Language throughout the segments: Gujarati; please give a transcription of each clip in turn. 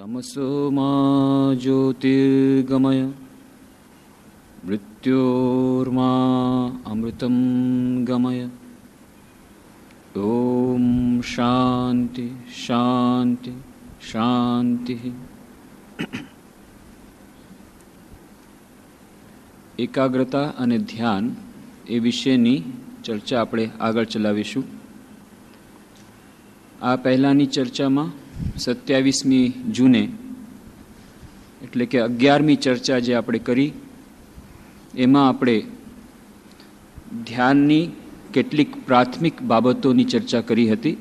તમસો મા જ્યોતિર્ગમય મૃત્યોર્મા અમૃતમ ગમય ઓમ શાંતિ શાંતિ શાંતિ એકાગ્રતા અને ધ્યાન એ વિશેની ચર્ચા આપણે આગળ ચલાવીશું આ પહેલાંની ચર્ચામાં સત્યાવીસમી જૂને એટલે કે અગિયારમી ચર્ચા જે આપણે કરી એમાં આપણે ધ્યાનની કેટલીક પ્રાથમિક બાબતોની ચર્ચા કરી હતી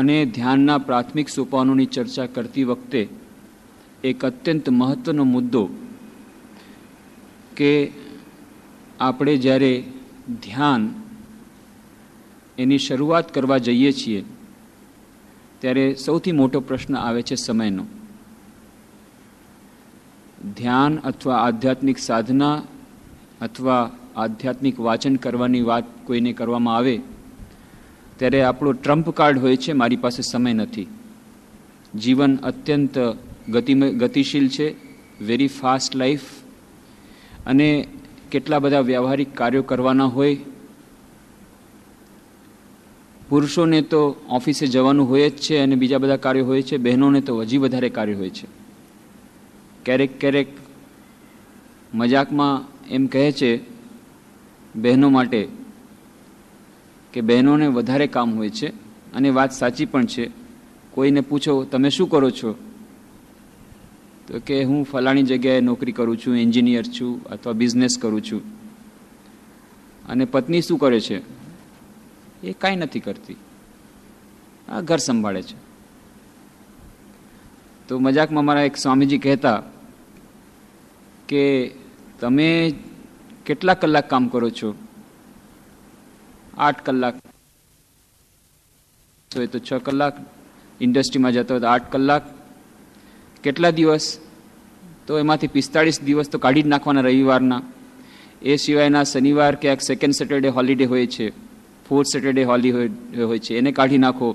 અને ધ્યાનના પ્રાથમિક સોપાનોની ચર્ચા કરતી વખતે એક અત્યંત મહત્ત્વનો મુદ્દો કે આપણે જ્યારે ધ્યાન એની શરૂઆત કરવા જઈએ છીએ ત્યારે સૌથી મોટો પ્રશ્ન આવે છે સમયનો ધ્યાન અથવા આધ્યાત્મિક સાધના અથવા આધ્યાત્મિક વાચન કરવાની વાત કોઈને કરવામાં આવે ત્યારે આપણો ટ્રમ્પ કાર્ડ હોય છે મારી પાસે સમય નથી જીવન અત્યંત ગતિમય ગતિશીલ છે વેરી ફાસ્ટ લાઈફ અને કેટલા બધા વ્યવહારિક કાર્યો કરવાના હોય પુરુષોને તો ઓફિસે જવાનું હોય જ છે અને બીજા બધા કાર્યો હોય છે બહેનોને તો હજી વધારે કાર્ય હોય છે ક્યારેક ક્યારેક મજાકમાં એમ કહે છે બહેનો માટે કે બહેનોને વધારે કામ હોય છે અને વાત સાચી પણ છે કોઈને પૂછો તમે શું કરો છો તો કે હું ફલાણી જગ્યાએ નોકરી કરું છું એન્જિનિયર છું અથવા બિઝનેસ કરું છું અને પત્ની શું કરે છે એ કાંઈ નથી કરતી આ ઘર સંભાળે છે તો મજાકમાં મારા એક સ્વામીજી કહેતા કે તમે કેટલા કલાક કામ કરો છો આઠ કલાક હોય તો છ કલાક ઇન્ડસ્ટ્રીમાં જતો હોય તો આઠ કલાક કેટલા દિવસ તો એમાંથી પિસ્તાળીસ દિવસ તો કાઢી જ નાખવાના રવિવારના એ સિવાયના શનિવાર ક્યાંક સેકન્ડ સેટરડે હોલિડે હોય છે ફોર્થ સેટરડે હોલી હોય છે એને કાઢી નાખો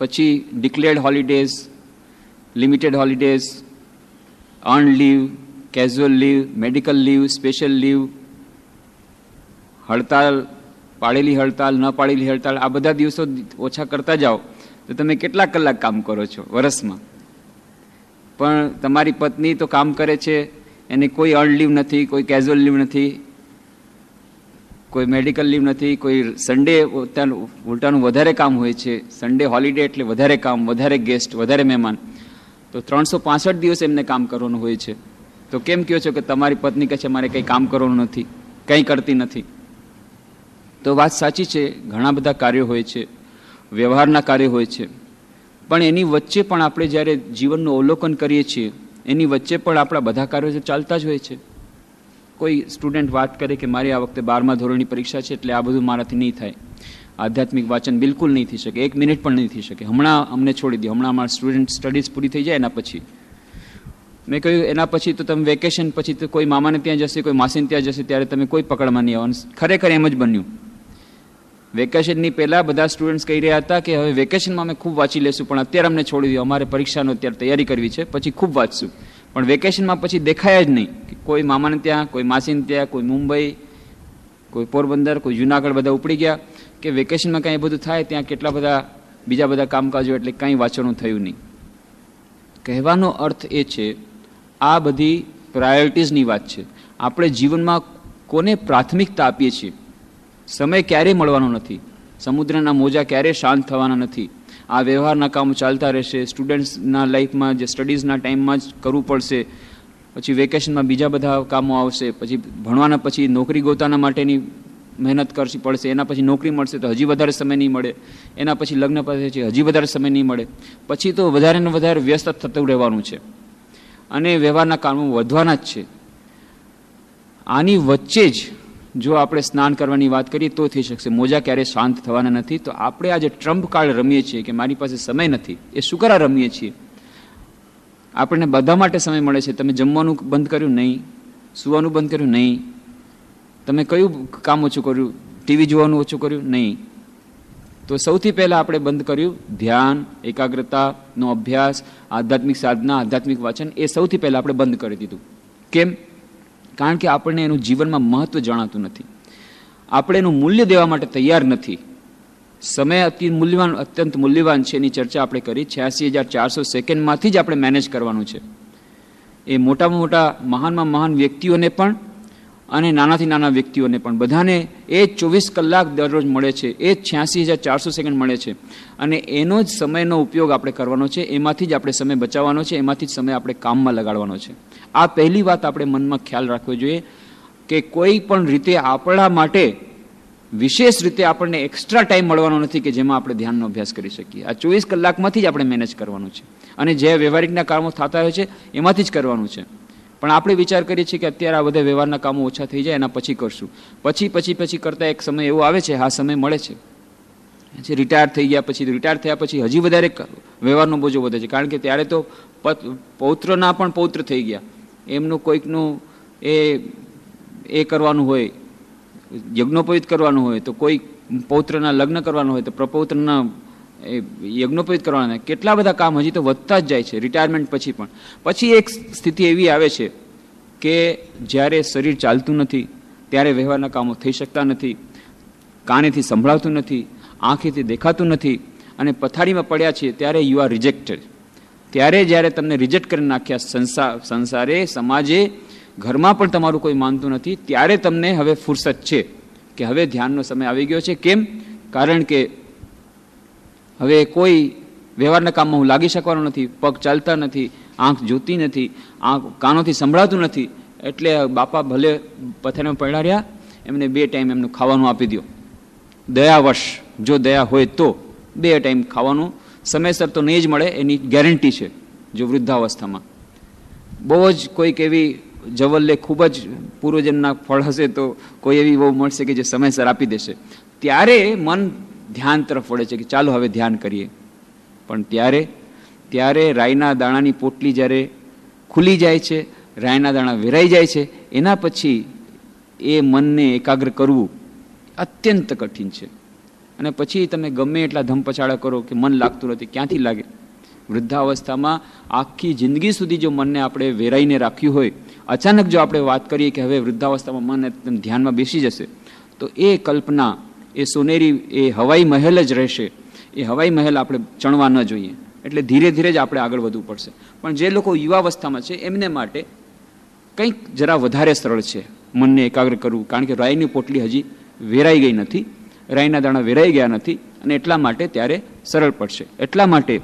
પછી declared holidays limited holidays earn leave casual leave medical leave special leave હડતાલ પાડેલી હડતાલ ન પાડેલી હડતાલ આ બધા દિવસો ઓછા કરતા જાઓ તો તમે કેટલા કલાક કામ કરો છો વરસમાં પણ તમારી પત્ની તો કામ કરે છે એને કોઈ અર્ન લીવ નથી કોઈ કેઝ્યુઅલ લીવ નથી કોઈ મેડિકલ લીવ નથી કોઈ સન્ડે ઉલટાનું વધારે કામ હોય છે સન્ડે હોલિડે એટલે વધારે કામ વધારે ગેસ્ટ વધારે મહેમાન તો ત્રણસો પાસઠ દિવસ એમને કામ કરવાનું હોય છે તો કેમ કહો છો કે તમારી પત્ની કહે છે મારે કંઈ કામ કરવાનું નથી કંઈ કરતી નથી તો વાત સાચી છે ઘણા બધા કાર્યો હોય છે વ્યવહારના કાર્યો હોય છે પણ એની વચ્ચે પણ આપણે જ્યારે જીવનનું અવલોકન કરીએ છીએ એની વચ્ચે પણ આપણા બધા કાર્યો ચાલતા જ હોય છે કોઈ સ્ટુડન્ટ વાત કરે કે મારી આ વખતે બારમા ધોરણની પરીક્ષા છે એટલે આ બધું મારાથી નહીં થાય આધ્યાત્મિક વાંચન બિલકુલ નહીં થઈ શકે એક મિનિટ પણ નહીં થઈ શકે હમણાં અમને છોડી દો હમણાં અમારા સ્ટુડન્ટ સ્ટડીઝ પૂરી થઈ જાય એના પછી મેં કહ્યું એના પછી તો તમે વેકેશન પછી તો કોઈ મામાને ત્યાં જશે કોઈ માસીને ત્યાં જશે ત્યારે તમે કોઈ પકડમાં નહીં આવવાનું ખરેખર એમ જ બન્યું વેકેશનની પહેલાં બધા સ્ટુડન્ટ્સ કહી રહ્યા હતા કે હવે વેકેશનમાં અમે ખૂબ વાંચી લેશું પણ અત્યારે અમને છોડી દો અમારે પરીક્ષાનો અત્યારે તૈયારી કરવી છે પછી ખૂબ વાંચશું પણ વેકેશનમાં પછી દેખાયા જ નહીં કોઈ મામાને ત્યાં કોઈ માસીને ત્યાં કોઈ મુંબઈ કોઈ પોરબંદર કોઈ જુનાગઢ બધા ઉપડી ગયા કે વેકેશનમાં કાંઈ બધું થાય ત્યાં કેટલા બધા બીજા બધા કામકાજો એટલે કાંઈ વાંચવાનું થયું નહીં કહેવાનો અર્થ એ છે આ બધી પ્રાયોરિટીઝની વાત છે આપણે જીવનમાં કોને પ્રાથમિકતા આપીએ છીએ સમય ક્યારેય મળવાનો નથી સમુદ્રના મોજા ક્યારેય શાંત થવાના નથી આ વ્યવહારના કામો ચાલતા રહેશે સ્ટુડન્ટ્સના લાઈફમાં જે સ્ટડીઝના ટાઈમમાં જ કરવું પડશે પછી વેકેશનમાં બીજા બધા કામો આવશે પછી ભણવાના પછી નોકરી ગોતાના માટેની મહેનત કરવી પડશે એના પછી નોકરી મળશે તો હજી વધારે સમય નહીં મળે એના પછી લગ્ન પછી હજી વધારે સમય નહીં મળે પછી તો વધારે ને વધારે વ્યસ્ત થતું રહેવાનું છે અને વ્યવહારના કામો વધવાના જ છે આની વચ્ચે જ જો આપણે સ્નાન કરવાની વાત કરીએ તો થઈ શકશે મોજા ક્યારેય શાંત થવાના નથી તો આપણે આજે ટ્રમ્પ કાર્ડ રમીએ છીએ કે મારી પાસે સમય નથી એ શું કરા રમીએ છીએ આપણને બધા માટે સમય મળે છે તમે જમવાનું બંધ કર્યું નહીં સુવાનું બંધ કર્યું નહીં તમે કયું કામ ઓછું કર્યું ટીવી જોવાનું ઓછું કર્યું નહીં તો સૌથી પહેલાં આપણે બંધ કર્યું ધ્યાન એકાગ્રતાનો અભ્યાસ આધ્યાત્મિક સાધના આધ્યાત્મિક વાચન એ સૌથી પહેલાં આપણે બંધ કરી દીધું કેમ કારણ કે આપણને એનું જીવનમાં મહત્ત્વ જણાતું નથી આપણે એનું મૂલ્ય દેવા માટે તૈયાર નથી સમય અતિ મૂલ્યવાન અત્યંત મૂલ્યવાન છે એની ચર્ચા આપણે કરી છ્યાસી હજાર ચારસો સેકન્ડમાંથી જ આપણે મેનેજ કરવાનું છે એ મોટામાં મોટા મહાનમાં મહાન વ્યક્તિઓને પણ અને નાનાથી નાના વ્યક્તિઓને પણ બધાને એ ચોવીસ કલાક દરરોજ મળે છે એ છ્યાસી હજાર ચારસો સેકન્ડ મળે છે અને એનો જ સમયનો ઉપયોગ આપણે કરવાનો છે એમાંથી જ આપણે સમય બચાવવાનો છે એમાંથી જ સમય આપણે કામમાં લગાડવાનો છે આ પહેલી વાત આપણે મનમાં ખ્યાલ રાખવો જોઈએ કે કોઈ પણ રીતે આપણા માટે વિશેષ રીતે આપણને એક્સ્ટ્રા ટાઈમ મળવાનો નથી કે જેમાં આપણે ધ્યાનનો અભ્યાસ કરી શકીએ આ ચોવીસ કલાકમાંથી જ આપણે મેનેજ કરવાનું છે અને જે વ્યવહારિકના કામો થતા હોય છે એમાંથી જ કરવાનું છે પણ આપણે વિચાર કરીએ છીએ કે અત્યારે આ બધા વ્યવહારના કામો ઓછા થઈ જાય એના પછી કરશું પછી પછી પછી કરતા એક સમય એવો આવે છે હા સમય મળે છે પછી રિટાયર થઈ ગયા પછી રિટાયર થયા પછી હજી વધારે વ્યવહારનો બોજો વધે છે કારણ કે ત્યારે તો પૌત્રના પણ પૌત્ર થઈ ગયા એમનું કોઈકનું એ એ કરવાનું હોય યજ્ઞોપવિત કરવાનું હોય તો કોઈ પૌત્રના લગ્ન કરવાનું હોય તો પ્રપૌત્રના એ યજ્ઞોપવિત કરવાના કેટલા બધા કામ હજી તો વધતા જ જાય છે રિટાયરમેન્ટ પછી પણ પછી એક સ્થિતિ એવી આવે છે કે જ્યારે શરીર ચાલતું નથી ત્યારે વ્યવહારના કામો થઈ શકતા નથી કાનેથી સંભળાતું નથી આંખેથી દેખાતું નથી અને પથારીમાં પડ્યા છીએ ત્યારે યુ આર રિજેક્ટેડ ત્યારે જ્યારે તમને રિજેક્ટ કરી નાખ્યા સંસાર સંસારે સમાજે ઘરમાં પણ તમારું કોઈ માનતું નથી ત્યારે તમને હવે ફુરસત છે કે હવે ધ્યાનનો સમય આવી ગયો છે કેમ કારણ કે હવે કોઈ વ્યવહારના કામમાં હું લાગી શકવાનો નથી પગ ચાલતા નથી આંખ જોતી નથી આંખ કાનોથી સંભળાતું નથી એટલે બાપા ભલે પથારીમાં પડ્યા રહ્યા એમને બે ટાઈમ એમનું ખાવાનું આપી દો દયાવશ જો દયા હોય તો બે ટાઈમ ખાવાનું સમયસર તો નહીં જ મળે એની ગેરંટી છે જો વૃદ્ધાવસ્થામાં બહુ જ કોઈક એવી જવલ્લે ખૂબ જ પૂર્વજન્મના ફળ હશે તો કોઈ એવી બહુ મળશે કે જે સમયસર આપી દેશે ત્યારે મન ધ્યાન તરફ વળે છે કે ચાલો હવે ધ્યાન કરીએ પણ ત્યારે ત્યારે રાયના દાણાની પોટલી જ્યારે ખુલી જાય છે રાયના દાણા વેરાઈ જાય છે એના પછી એ મનને એકાગ્ર કરવું અત્યંત કઠિન છે અને પછી તમે ગમે એટલા ધમપછાડા કરો કે મન લાગતું નથી ક્યાંથી લાગે વૃદ્ધાવસ્થામાં આખી જિંદગી સુધી જો મનને આપણે વેરાઈને રાખ્યું હોય અચાનક જો આપણે વાત કરીએ કે હવે વૃદ્ધાવસ્થામાં મન ધ્યાનમાં બેસી જશે તો એ કલ્પના એ સોનેરી એ હવાઈ મહેલ જ રહેશે એ હવાઈ મહેલ આપણે ચણવા ન જોઈએ એટલે ધીરે ધીરે જ આપણે આગળ વધવું પડશે પણ જે લોકો યુવાવસ્થામાં છે એમને માટે કંઈક જરા વધારે સરળ છે મનને એકાગ્ર કરવું કારણ કે રાઈની પોટલી હજી વેરાઈ ગઈ નથી રાઈના દાણા વેરાઈ ગયા નથી અને એટલા માટે ત્યારે સરળ પડશે એટલા માટે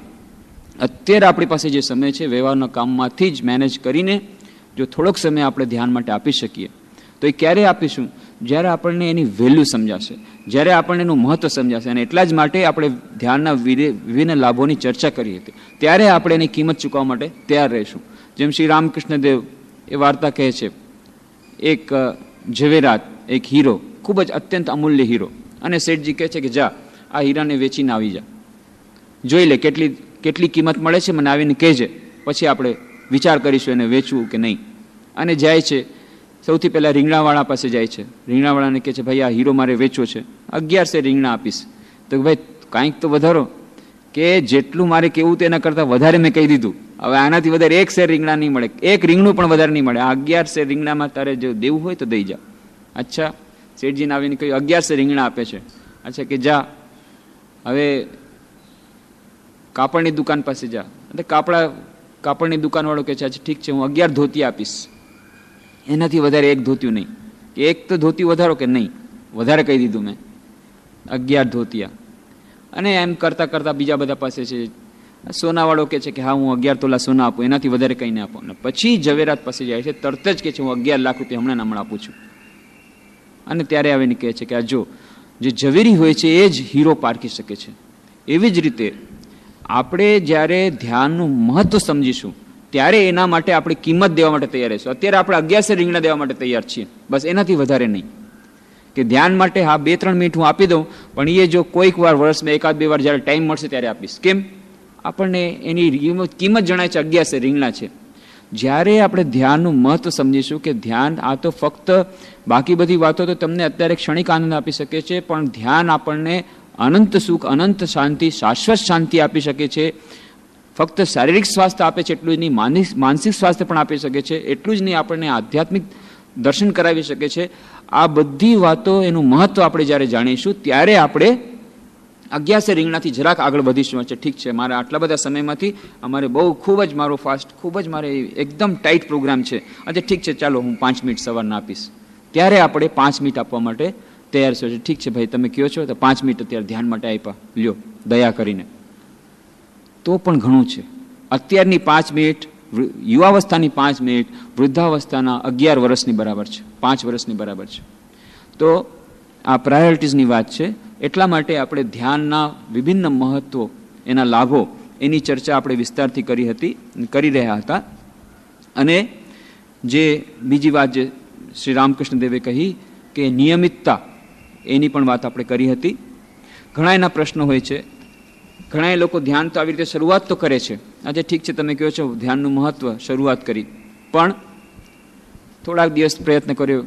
અત્યારે આપણી પાસે જે સમય છે વ્યવહારના કામમાંથી જ મેનેજ કરીને જો થોડોક સમય આપણે ધ્યાન માટે આપી શકીએ તો એ ક્યારે આપીશું જ્યારે આપણને એની વેલ્યુ સમજાશે જ્યારે આપણને એનું મહત્ત્વ સમજાશે અને એટલા જ માટે આપણે ધ્યાનના વિવિધ લાભોની ચર્ચા કરી હતી ત્યારે આપણે એની કિંમત ચૂકવવા માટે તૈયાર રહીશું જેમ શ્રી રામકૃષ્ણ દેવ એ વાર્તા કહે છે એક ઝવેરાત એક હીરો ખૂબ જ અત્યંત અમૂલ્ય હીરો અને શેઠજી કહે છે કે જા આ હીરાને વેચીને આવી જા જોઈ લે કેટલી કેટલી કિંમત મળે છે મને આવીને કહેજે પછી આપણે વિચાર કરીશું એને વેચવું કે નહીં અને જાય છે સૌથી પહેલાં રીંગણાવાળા પાસે જાય છે રીંગણાવાળાને કહે છે ભાઈ આ હીરો મારે વેચવો છે અગિયારસે રીંગણા આપીશ તો ભાઈ કાંઈક તો વધારો કે જેટલું મારે કેવું તેના કરતાં વધારે મેં કહી દીધું હવે આનાથી વધારે એક શેર રીંગણા નહીં મળે એક રીંગણું પણ વધારે નહીં મળે આ અગિયાર શેર રીંગણામાં તારે જો દેવું હોય તો દઈ જા અચ્છા શેઠજીને આવીને કહ્યું અગિયાર શેર રીંગણા આપે છે અચ્છા કે જા હવે કાપડની દુકાન પાસે જા એટલે કાપડા કાપડની દુકાનવાળો કહે છે અચ્છા ઠીક છે હું અગિયાર ધોતી આપીશ એનાથી વધારે એક ધોત્યું નહીં કે એક તો ધોતી વધારો કે નહીં વધારે કહી દીધું મેં અગિયાર ધોતિયા અને એમ કરતાં કરતાં બીજા બધા પાસે છે સોનાવાળો કે છે કે હા હું અગિયાર તોલા સોના આપું એનાથી વધારે કંઈ ના આપું અને પછી ઝવેરાત પાસે જાય છે તરત જ કહે છે હું અગિયાર લાખ રૂપિયા હમણાં હમણાં આપું છું અને ત્યારે આવીને કહે છે કે આ જો જે ઝવેરી હોય છે એ જ હીરો પારખી શકે છે એવી જ રીતે આપણે જ્યારે ધ્યાનનું મહત્ત્વ સમજીશું ત્યારે એના માટે આપણે કિંમત દેવા માટે તૈયાર રહીશું અત્યારે આપણે અગિયારસો રીંગણા દેવા માટે તૈયાર છીએ બસ એનાથી વધારે નહીં કે ધ્યાન માટે હા બે ત્રણ મિનિટ હું આપી દઉં પણ એ જો કોઈક વાર વર્ષમાં એકાદ બે વાર જ્યારે ટાઈમ મળશે ત્યારે આપીશ કેમ આપણને એની કિંમત જણાય છે અગિયારસો રીંગણા છે જ્યારે આપણે ધ્યાનનું મહત્વ સમજીશું કે ધ્યાન આ તો ફક્ત બાકી બધી વાતો તો તમને અત્યારે ક્ષણિક આનંદ આપી શકે છે પણ ધ્યાન આપણને અનંત સુખ અનંત શાંતિ શાશ્વત શાંતિ આપી શકે છે ફક્ત શારીરિક સ્વાસ્થ્ય આપે છે એટલું જ નહીં માનસિક સ્વાસ્થ્ય પણ આપી શકે છે એટલું જ નહીં આપણને આધ્યાત્મિક દર્શન કરાવી શકે છે આ બધી વાતો એનું મહત્વ આપણે જ્યારે જાણીશું ત્યારે આપણે અગિયારસે રીંગણાથી જરાક આગળ વધીશું છે ઠીક છે મારા આટલા બધા સમયમાંથી અમારે બહુ ખૂબ જ મારો ફાસ્ટ ખૂબ જ મારે એકદમ ટાઈટ પ્રોગ્રામ છે અને ઠીક છે ચાલો હું પાંચ મિનિટ સવારના આપીશ ત્યારે આપણે પાંચ મિનિટ આપવા માટે તૈયાર છે ઠીક છે ભાઈ તમે કહો છો તો પાંચ મિનિટ અત્યારે ધ્યાન માટે આપ્યા લ્યો દયા કરીને તો પણ ઘણું છે અત્યારની પાંચ મિનિટ યુવાવસ્થાની પાંચ મિનિટ વૃદ્ધાવસ્થાના અગિયાર વર્ષની બરાબર છે પાંચ વર્ષની બરાબર છે તો આ પ્રાયોરિટીઝની વાત છે એટલા માટે આપણે ધ્યાનના વિભિન્ન મહત્વો એના લાભો એની ચર્ચા આપણે વિસ્તારથી કરી હતી કરી રહ્યા હતા અને જે બીજી વાત જે શ્રી રામકૃષ્ણ દેવે કહી કે નિયમિતતા એની પણ વાત આપણે કરી હતી ઘણા એના પ્રશ્નો હોય છે ઘણા લોકો ધ્યાન તો આવી રીતે શરૂઆત તો કરે છે આજે ઠીક છે તમે કહો છો ધ્યાનનું મહત્ત્વ શરૂઆત કરી પણ થોડાક દિવસ પ્રયત્ન કર્યો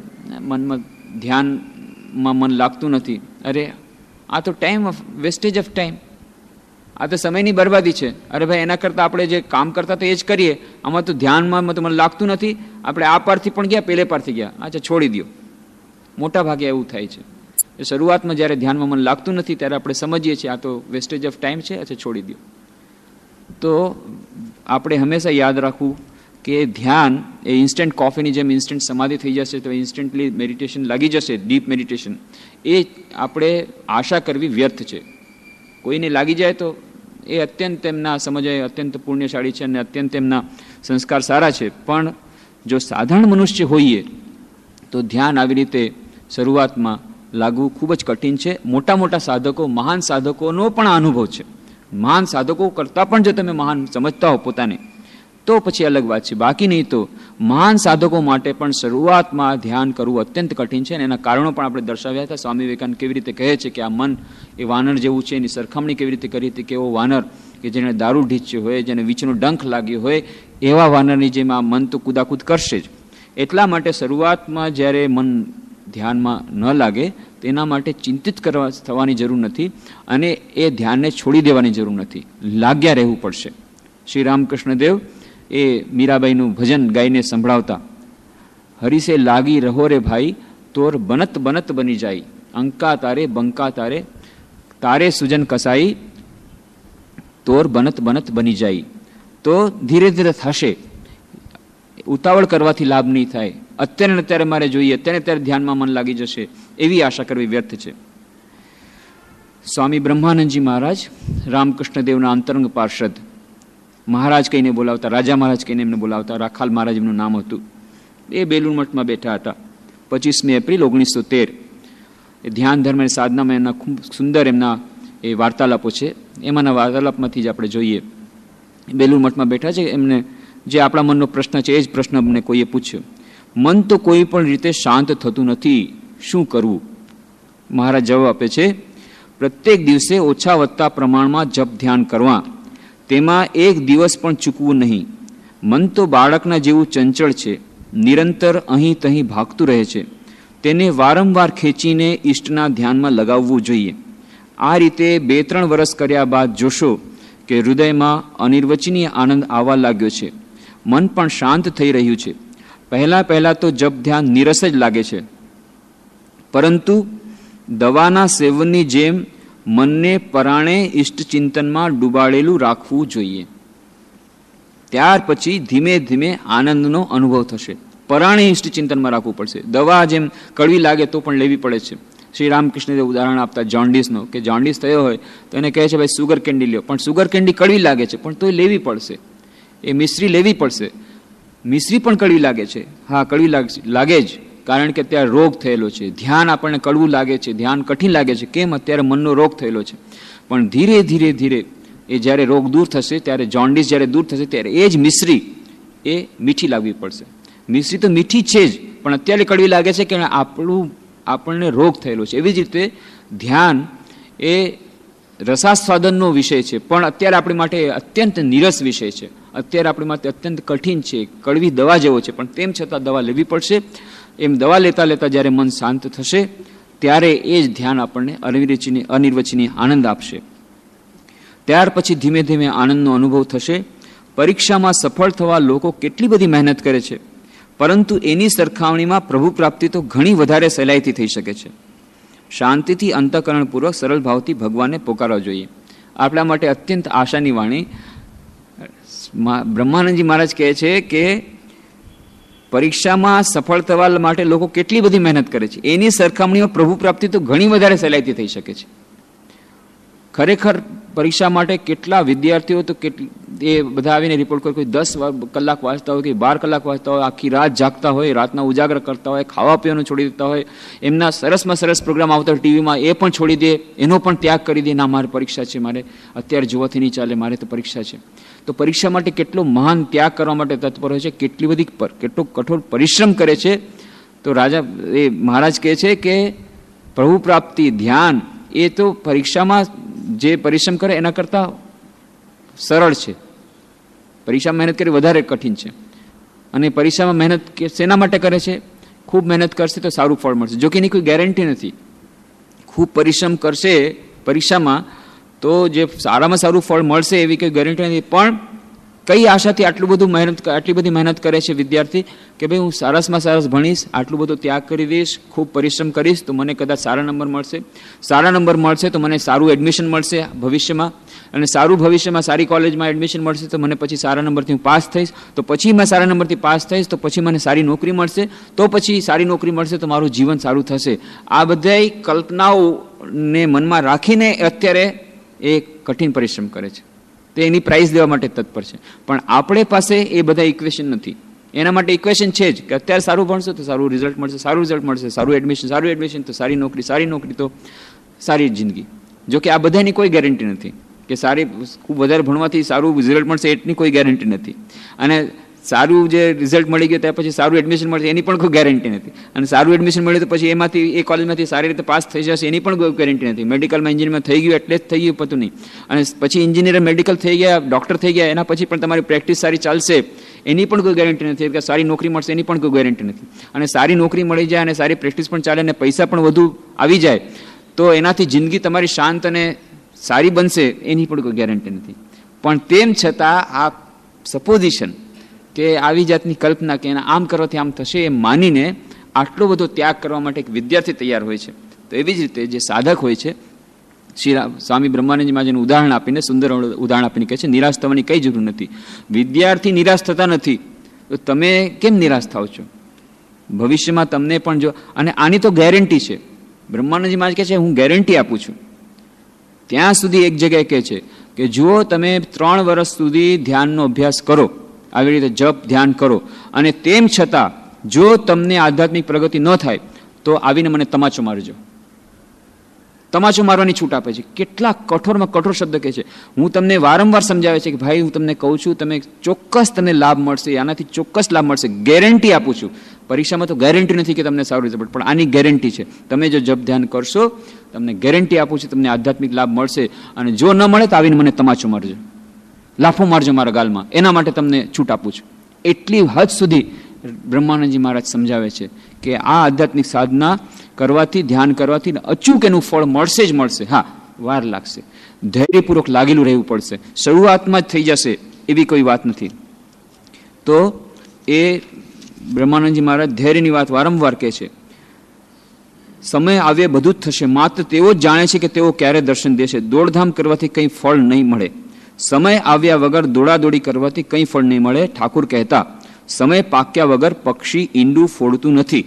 મનમાં ધ્યાનમાં મન લાગતું નથી અરે આ તો time of wastage of time આ તો સમયની બરબાદી છે અરે ભાઈ એના કરતાં આપણે જે કામ કરતા તો એ જ કરીએ આમાં તો ધ્યાનમાં તો મને લાગતું નથી આપણે આ પારથી પણ ગયા પેલે પારથી ગયા અચ્છા છોડી દો મોટા ભાગે એવું થાય છે એ શરૂઆતમાં જ્યારે ધ્યાનમાં મન લાગતું નથી ત્યારે આપણે સમજીએ છીએ આ તો વેસ્ટેજ ઓફ ટાઈમ છે અચ્છા છોડી દો તો આપણે હંમેશા યાદ રાખવું કે ધ્યાન એ ઇન્સ્ટન્ટ કોફીની જેમ ઇન્સ્ટન્ટ સમાધિ થઈ જશે તો ઇન્સ્ટન્ટલી મેડિટેશન લાગી જશે ડીપ મેડિટેશન એ આપણે આશા કરવી વ્યર્થ છે કોઈને લાગી જાય તો એ અત્યંત તેમના સમજાય અત્યંત પુણ્યશાળી છે અને અત્યંત એમના સંસ્કાર સારા છે પણ જો સાધારણ મનુષ્ય હોઈએ તો ધ્યાન આવી રીતે શરૂઆતમાં લાગવું ખૂબ જ કઠિન છે મોટા મોટા સાધકો મહાન સાધકોનો પણ અનુભવ છે મહાન સાધકો કરતાં પણ જો તમે મહાન સમજતા હો પોતાને તો પછી અલગ વાત છે બાકી નહીં તો મહાન સાધકો માટે પણ શરૂઆતમાં ધ્યાન કરવું અત્યંત કઠિન છે અને એના કારણો પણ આપણે દર્શાવ્યા હતા સ્વામી વિવેકાનંદ કેવી રીતે કહે છે કે આ મન એ વાનર જેવું છે એની સરખામણી કેવી રીતે કરી હતી કે એવો વાનર કે જેને દારૂ ઢીચ્યું હોય જેને વીંચનો ડંખ લાગ્યો હોય એવા વાનરની જેમ આ મન તો કુદાકૂદ કરશે જ એટલા માટે શરૂઆતમાં જ્યારે મન ધ્યાનમાં ન લાગે તેના માટે ચિંતિત કરવા થવાની જરૂર નથી અને એ ધ્યાનને છોડી દેવાની જરૂર નથી લાગ્યા રહેવું પડશે શ્રી રામકૃષ્ણદેવ એ મીરાબાઈનું ભજન ગાઈને સંભળાવતા હરીસે લાગી રહો રે ભાઈ તોર બનત બનત બની જાય અંકા તારે બંકા તારે તારે સુજન કસાઈ તોર બનત બનત બની જાય તો ધીરે ધીરે થશે ઉતાવળ કરવાથી લાભ નહીં થાય અત્યારે અત્યારે મારે જોઈએ અત્યારે અત્યારે ધ્યાનમાં મન લાગી જશે એવી આશા કરવી વ્યર્થ છે સ્વામી બ્રહ્માનંદજી મહારાજ રામકૃષ્ણદેવના અંતરંગ પાર્ષદ મહારાજ કહીને બોલાવતા રાજા મહારાજ કહીને એમને બોલાવતા રાખાલ મહારાજ એમનું નામ હતું એ બેલુર મઠમાં બેઠા હતા પચીસમી એપ્રિલ ઓગણીસો તેર એ ધ્યાન ધર્મ સાધનામાં એમના ખૂબ સુંદર એમના એ વાર્તાલાપો છે એમાંના વાર્તાલાપમાંથી જ આપણે જોઈએ બેલુર મઠમાં બેઠા છે એમને જે આપણા મનનો પ્રશ્ન છે એ જ પ્રશ્ન અમને કોઈએ પૂછ્યો મન તો કોઈ પણ રીતે શાંત થતું નથી શું કરવું મહારાજ જવાબ આપે છે પ્રત્યેક દિવસે ઓછા વધતા પ્રમાણમાં જપ ધ્યાન કરવા તેમાં એક દિવસ પણ ચૂકવું નહીં મન તો બાળકના જેવું ચંચળ છે નિરંતર અહીં તહીં ભાગતું રહે છે તેને વારંવાર ખેંચીને ઈષ્ટના ધ્યાનમાં લગાવવું જોઈએ આ રીતે બે ત્રણ વર્ષ કર્યા બાદ જોશો કે હૃદયમાં અનિર્વચનીય આનંદ આવવા લાગ્યો છે મન પણ શાંત થઈ રહ્યું છે પહેલાં પહેલાં તો જપ ધ્યાન નીરસ જ લાગે છે પરંતુ દવાના સેવનની જેમ મનને પરાણે ઇષ્ટચિંતનમાં ડૂબાડેલું રાખવું જોઈએ ત્યાર પછી ધીમે ધીમે આનંદનો અનુભવ થશે પરાણે ઇષ્ટચિંતનમાં રાખવું પડશે દવા જેમ કડવી લાગે તો પણ લેવી પડે છે શ્રી રામકૃષ્ણદેવ ઉદાહરણ આપતા જોન્ડિસનો કે જોન્ડિસ થયો હોય તો એને કહે છે ભાઈ સુગર કેન્ડી લ્યો પણ સુગર કેન્ડી કડવી લાગે છે પણ તો લેવી પડશે એ મિશ્રી લેવી પડશે મિશ્રી પણ કડવી લાગે છે હા કડવી લાગે જ કારણ કે અત્યારે રોગ થયેલો છે ધ્યાન આપણને કડવું લાગે છે ધ્યાન કઠિન લાગે છે કેમ અત્યારે મનનો રોગ થયેલો છે પણ ધીરે ધીરે ધીરે એ જ્યારે રોગ દૂર થશે ત્યારે જોન્ડિસ જ્યારે દૂર થશે ત્યારે એ જ મિશ્રી એ મીઠી લાગવી પડશે મિશ્રી તો મીઠી છે જ પણ અત્યારે કડવી લાગે છે કે આપણું આપણને રોગ થયેલો છે એવી જ રીતે ધ્યાન એ રસાસ્વાદનનો વિષય છે પણ અત્યારે આપણી માટે અત્યંત નિરસ વિષય છે અત્યારે આપણી માટે અત્યંત કઠિન છે કડવી દવા જેવો છે પણ તેમ છતાં દવા લેવી પડશે એમ દવા લેતા લેતા જ્યારે મન શાંત થશે ત્યારે એ જ ધ્યાન આપણને અનિર્વચનીય અનિર્વચનીય આનંદ આપશે ત્યાર પછી ધીમે ધીમે આનંદનો અનુભવ થશે પરીક્ષામાં સફળ થવા લોકો કેટલી બધી મહેનત કરે છે પરંતુ એની સરખામણીમાં પ્રભુ પ્રાપ્તિ તો ઘણી વધારે સહેલાઈથી થઈ શકે છે શાંતિથી અંતઃકરણપૂર્વક સરળ ભાવથી ભગવાનને પોકારવા જોઈએ આપણા માટે અત્યંત આશાની વાણી બ્રહ્માનંદજી મહારાજ કહે છે કે પરીક્ષામાં સફળ થવા માટે લોકો કેટલી બધી મહેનત કરે છે એની સરખામણીમાં પ્રભુ પ્રાપ્તિ તો ઘણી વધારે સહેલાઈથી થઈ શકે છે ખરેખર પરીક્ષા માટે કેટલા વિદ્યાર્થીઓ તો કેટલી એ બધા આવીને રિપોર્ટ કરે કોઈ દસ કલાક વાંચતા હોય કે બાર કલાક વાંચતા હોય આખી રાત જાગતા હોય રાતના ઉજાગર કરતા હોય ખાવા પીવાનું છોડી દેતા હોય એમના સરસમાં સરસ પ્રોગ્રામ આવતા ટીવીમાં એ પણ છોડી દે એનો પણ ત્યાગ કરી દે ના મારે પરીક્ષા છે મારે અત્યારે જોવાથી નહીં ચાલે મારે તો પરીક્ષા છે તો પરીક્ષા માટે કેટલો મહાન ત્યાગ કરવા માટે તત્પર હોય છે કેટલી બધી કેટલો કઠોર પરિશ્રમ કરે છે તો રાજા એ મહારાજ કહે છે કે પ્રભુ પ્રાપ્તિ ધ્યાન એ તો પરીક્ષામાં જે પરિશ્રમ કરે એના કરતાં સરળ છે પરીક્ષામાં મહેનત કરવી વધારે કઠિન છે અને પરીક્ષામાં મહેનત કે શેના માટે કરે છે ખૂબ મહેનત કરશે તો સારું ફળ મળશે જો કે એની કોઈ ગેરંટી નથી ખૂબ પરિશ્રમ કરશે પરીક્ષામાં તો જે સારામાં સારું ફળ મળશે એવી કંઈ ગેરંટી નથી પણ કઈ આશાથી આટલું બધું મહેનત આટલી બધી મહેનત કરે છે વિદ્યાર્થી કે ભાઈ હું સારસમાં સારસ ભણીશ આટલું બધું ત્યાગ કરી દઈશ ખૂબ પરિશ્રમ કરીશ તો મને કદાચ સારા નંબર મળશે સારા નંબર મળશે તો મને સારું એડમિશન મળશે ભવિષ્યમાં અને સારું ભવિષ્યમાં સારી કોલેજમાં એડમિશન મળશે તો મને પછી સારા નંબરથી હું પાસ થઈશ તો પછી મેં સારા નંબરથી પાસ થઈશ તો પછી મને સારી નોકરી મળશે તો પછી સારી નોકરી મળશે તો મારું જીવન સારું થશે આ બધાય કલ્પનાઓને મનમાં રાખીને અત્યારે એ કઠિન પરિશ્રમ કરે છે તે એની પ્રાઇઝ દેવા માટે તત્પર છે પણ આપણે પાસે એ બધા ઇક્વેશન નથી એના માટે ઇક્વેશન છે જ કે અત્યારે સારું ભણશો તો સારું રિઝલ્ટ મળશે સારું રિઝલ્ટ મળશે સારું એડમિશન સારું એડમિશન તો સારી નોકરી સારી નોકરી તો સારી જિંદગી જો કે આ બધાની કોઈ ગેરંટી નથી કે સારી ખૂબ વધારે ભણવાથી સારું રિઝલ્ટ મળશે એટલી કોઈ ગેરંટી નથી અને સારું જે રિઝલ્ટ મળી ગયું ત્યાં પછી સારું એડમિશન મળશે એની પણ કોઈ ગેરંટી નથી અને સારું એડમિશન મળ્યું તો પછી એમાંથી એ કોલેજમાંથી સારી રીતે પાસ થઈ જશે એની પણ કોઈ ગેરંટી નથી મેડિકલમાં એન્જિનિયરમાં થઈ ગયું એટલે જ થઈ ગયું પતું નહીં અને પછી એન્જિનિયર મેડિકલ થઈ ગયા ડૉક્ટર થઈ ગયા એના પછી પણ તમારી પ્રેક્ટિસ સારી ચાલશે એની પણ કોઈ ગેરંટી નથી કે સારી નોકરી મળશે એની પણ કોઈ ગેરંટી નથી અને સારી નોકરી મળી જાય અને સારી પ્રેક્ટિસ પણ ચાલે અને પૈસા પણ વધુ આવી જાય તો એનાથી જિંદગી તમારી શાંત અને સારી બનશે એની પણ કોઈ ગેરંટી નથી પણ તેમ છતાં આ સપોઝિશન કે આવી જાતની કલ્પના કે એના આમ કરવાથી આમ થશે એ માનીને આટલો બધો ત્યાગ કરવા માટે એક વિદ્યાર્થી તૈયાર હોય છે તો એવી જ રીતે જે સાધક હોય છે શ્રી સ્વામી બ્રહ્માનંદ મહાજન ઉદાહરણ આપીને સુંદર ઉદાહરણ આપીને કહે છે નિરાશ થવાની કંઈ જરૂર નથી વિદ્યાર્થી નિરાશ થતા નથી તો તમે કેમ નિરાશ થાવ છો ભવિષ્યમાં તમને પણ જો અને આની તો ગેરંટી છે બ્રહ્માનંદજી મહારાજ કહે છે હું ગેરંટી આપું છું ત્યાં સુધી એક જગ્યાએ કહે છે કે જુઓ તમે ત્રણ વર્ષ સુધી ધ્યાનનો અભ્યાસ કરો આવી રીતે જપ ધ્યાન કરો અને તેમ છતાં જો તમને આધ્યાત્મિક પ્રગતિ ન થાય તો આવીને મને તમાચો મારજો તમાચો મારવાની છૂટ આપે છે કેટલા કઠોરમાં કઠોર શબ્દ કહે છે હું તમને વારંવાર સમજાવે છે કે ભાઈ હું તમને કહું છું તમે ચોક્કસ તમને લાભ મળશે આનાથી ચોક્કસ લાભ મળશે ગેરંટી આપું છું પરીક્ષામાં તો ગેરંટી નથી કે તમને સારું રિઝલ્ટ પણ આની ગેરંટી છે તમે જો જપ ધ્યાન કરશો તમને ગેરંટી આપું છું તમને આધ્યાત્મિક લાભ મળશે અને જો ન મળે તો આવીને મને તમાચો મારજો લાફો મારજો મારા ગાલમાં એના માટે તમને છૂટ આપું છું એટલી હદ સુધી બ્રહ્માનંદજી મહારાજ સમજાવે છે કે આ આધ્યાત્મિક સાધના કરવાથી ધ્યાન કરવાથી અચૂક એનું ફળ મળશે જ મળશે હા વાર લાગશે ધૈર્યપૂર્વક લાગેલું રહેવું પડશે શરૂઆતમાં જ થઈ જશે એવી કોઈ વાત નથી તો એ બ્રહ્માનંદજી મહારાજ ધૈર્યની વાત વારંવાર કહે છે સમય આવે બધું જ થશે માત્ર તેઓ જ જાણે છે કે તેઓ ક્યારે દર્શન દેશે દોડધામ કરવાથી કંઈ ફળ નહીં મળે સમય આવ્યા વગર દોડાદોડી કરવાથી કંઈ ફળ નહીં મળે ઠાકુર કહેતા સમય પાક્યા વગર પક્ષી ઈંડું ફોડતું નથી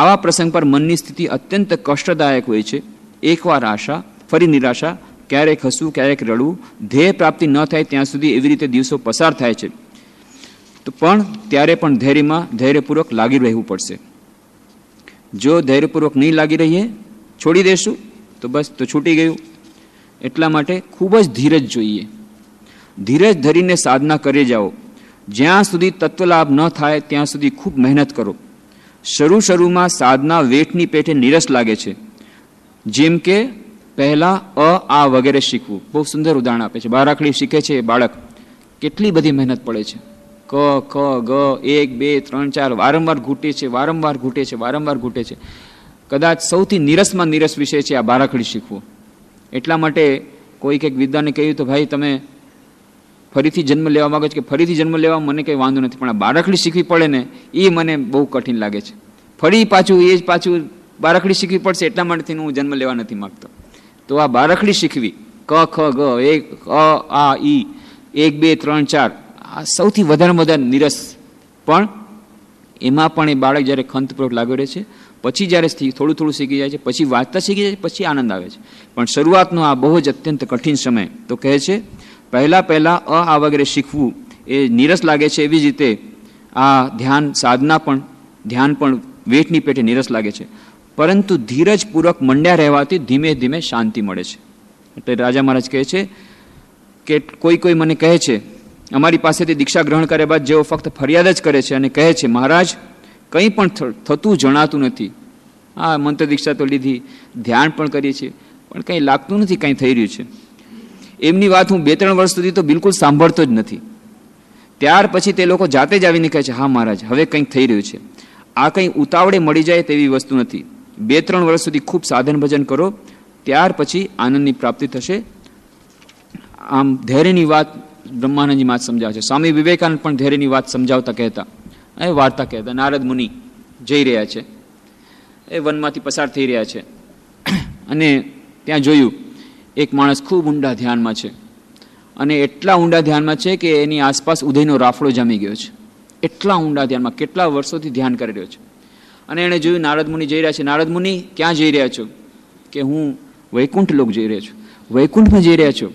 આવા પ્રસંગ પર મનની સ્થિતિ અત્યંત કષ્ટદાયક હોય છે એકવાર આશા ફરી નિરાશા ક્યારેક હસવું ક્યારેક રડવું ધ્યેય પ્રાપ્તિ ન થાય ત્યાં સુધી એવી રીતે દિવસો પસાર થાય છે તો પણ ત્યારે પણ ધૈર્યમાં ધૈર્યપૂર્વક લાગી રહેવું પડશે જો ધૈર્યપૂર્વક નહીં લાગી રહીએ છોડી દેશું તો બસ તો છૂટી ગયું એટલા માટે ખૂબ જ ધીરજ જોઈએ ધીરજ ધરીને સાધના કરી જાઓ જ્યાં સુધી તત્વલાભ ન થાય ત્યાં સુધી ખૂબ મહેનત કરો શરૂ શરૂમાં સાધના વેઠની પેઠે નીરસ લાગે છે જેમ કે પહેલાં અ આ વગેરે શીખવું બહુ સુંદર ઉદાહરણ આપે છે બારાખડી શીખે છે બાળક કેટલી બધી મહેનત પડે છે ક ખ ગ એક બે ત્રણ ચાર વારંવાર ઘૂંટે છે વારંવાર ઘૂંટે છે વારંવાર ઘૂંટે છે કદાચ સૌથી નીરસમાં નીરસ વિષય છે આ બારાખડી શીખવું એટલા માટે કોઈ કંઈક વિદ્વાને કહ્યું તો ભાઈ તમે ફરીથી જન્મ લેવા માગો છો કે ફરીથી જન્મ લેવા મને કંઈ વાંધો નથી પણ આ બાળકડી શીખવી પડે ને એ મને બહુ કઠિન લાગે છે ફરી પાછું એ જ પાછું બાળકડી શીખવી પડશે એટલા માટેથી હું જન્મ લેવા નથી માગતો તો આ બાળકડી શીખવી ક ખ ગ એક અ આ ઈ એક બે ત્રણ ચાર આ સૌથી વધારે વધારે નીરસ પણ એમાં પણ એ બાળક જ્યારે ખંતપૂર્વક લાગ્યો રહે છે પછી જ્યારે થોડું થોડું શીખી જાય છે પછી વાંચતા શીખી જાય છે પછી આનંદ આવે છે પણ શરૂઆતનો આ બહુ જ અત્યંત કઠિન સમય તો કહે છે પહેલાં પહેલાં અ આ વગેરે શીખવું એ નીરસ લાગે છે એવી જ રીતે આ ધ્યાન સાધના પણ ધ્યાન પણ વેઠની પેટે નીરસ લાગે છે પરંતુ ધીરજપૂર્વક મંડ્યા રહેવાથી ધીમે ધીમે શાંતિ મળે છે એટલે રાજા મહારાજ કહે છે કે કોઈ કોઈ મને કહે છે અમારી પાસેથી દીક્ષા ગ્રહણ કર્યા બાદ જેઓ ફક્ત ફરિયાદ જ કરે છે અને કહે છે મહારાજ કંઈ પણ થતું જણાતું નથી આ મંત્ર દીક્ષા તો લીધી ધ્યાન પણ કરીએ છીએ પણ કંઈ લાગતું નથી કંઈ થઈ રહ્યું છે એમની વાત હું બે ત્રણ વર્ષ સુધી તો બિલકુલ સાંભળતો જ નથી ત્યાર પછી તે લોકો જાતે જ આવીને કહે છે હા મહારાજ હવે કંઈક થઈ રહ્યું છે આ કંઈ ઉતાવળે મળી જાય તેવી વસ્તુ નથી બે ત્રણ વર્ષ સુધી ખૂબ સાધન ભજન કરો ત્યાર પછી આનંદની પ્રાપ્તિ થશે આમ ધૈર્યની વાત બ્રહ્માનંદજી વાત સમજાવે છે સ્વામી વિવેકાનંદ પણ ધૈર્યની વાત સમજાવતા કહેતા એ વાર્તા કહેતા નારદ મુનિ જઈ રહ્યા છે એ વનમાંથી પસાર થઈ રહ્યા છે અને ત્યાં જોયું એક માણસ ખૂબ ઊંડા ધ્યાનમાં છે અને એટલા ઊંડા ધ્યાનમાં છે કે એની આસપાસ ઉદયનો રાફડો જામી ગયો છે એટલા ઊંડા ધ્યાનમાં કેટલા વર્ષોથી ધ્યાન કરી રહ્યો છે અને એણે જોયું નારદ મુનિ જઈ રહ્યા છે નારદ મુનિ ક્યાં જઈ રહ્યા છો કે હું વૈકુંઠ લોક જઈ રહ્યો છું વૈકુંઠમાં જઈ રહ્યા છો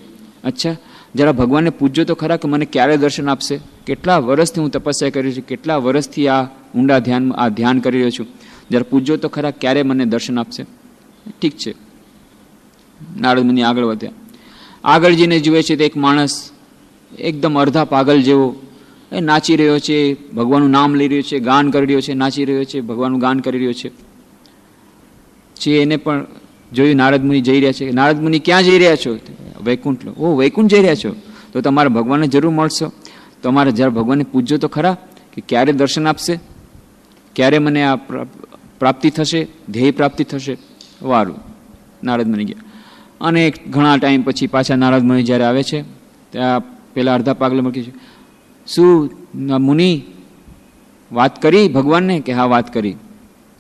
અચ્છા જરા ભગવાનને પૂજ્યો તો ખરા કે મને ક્યારે દર્શન આપશે કેટલા વર્ષથી હું તપસ્યા કરી છું કેટલા વર્ષથી આ ઊંડા ધ્યાન આ ધ્યાન કરી રહ્યો છું જરા પૂજ્યો તો ખરા ક્યારે મને દર્શન આપશે ઠીક છે નારદ મુનિ આગળ વધ્યા આગળ જઈને જુએ છે તે એક માણસ એકદમ અડધા પાગલ જેવો એ નાચી રહ્યો છે ભગવાનનું નામ લઈ રહ્યો છે ગાન કરી રહ્યો છે નાચી રહ્યો છે ભગવાનનું ગાન કરી રહ્યો છે જે એને પણ જોયું નારદ મુનિ જઈ રહ્યા છે નારદ મુનિ ક્યાં જઈ રહ્યા છો વૈકુંઠ ઓ વૈકુંઠ જઈ રહ્યા છો તો તમારે ભગવાનને જરૂર મળશો તમારે જ્યારે ભગવાનને પૂજ્યો તો ખરા કે ક્યારે દર્શન આપશે ક્યારે મને આ પ્રાપ્તિ થશે ધ્યેય પ્રાપ્તિ થશે વારું નારદ મુનિ ગયા અને ઘણા ટાઈમ પછી પાછા નારદ મુનિ જ્યારે આવે છે ત્યાં પહેલાં અડધા પાગલે મૂકી છે શું મુનિ વાત કરી ભગવાનને કે હા વાત કરી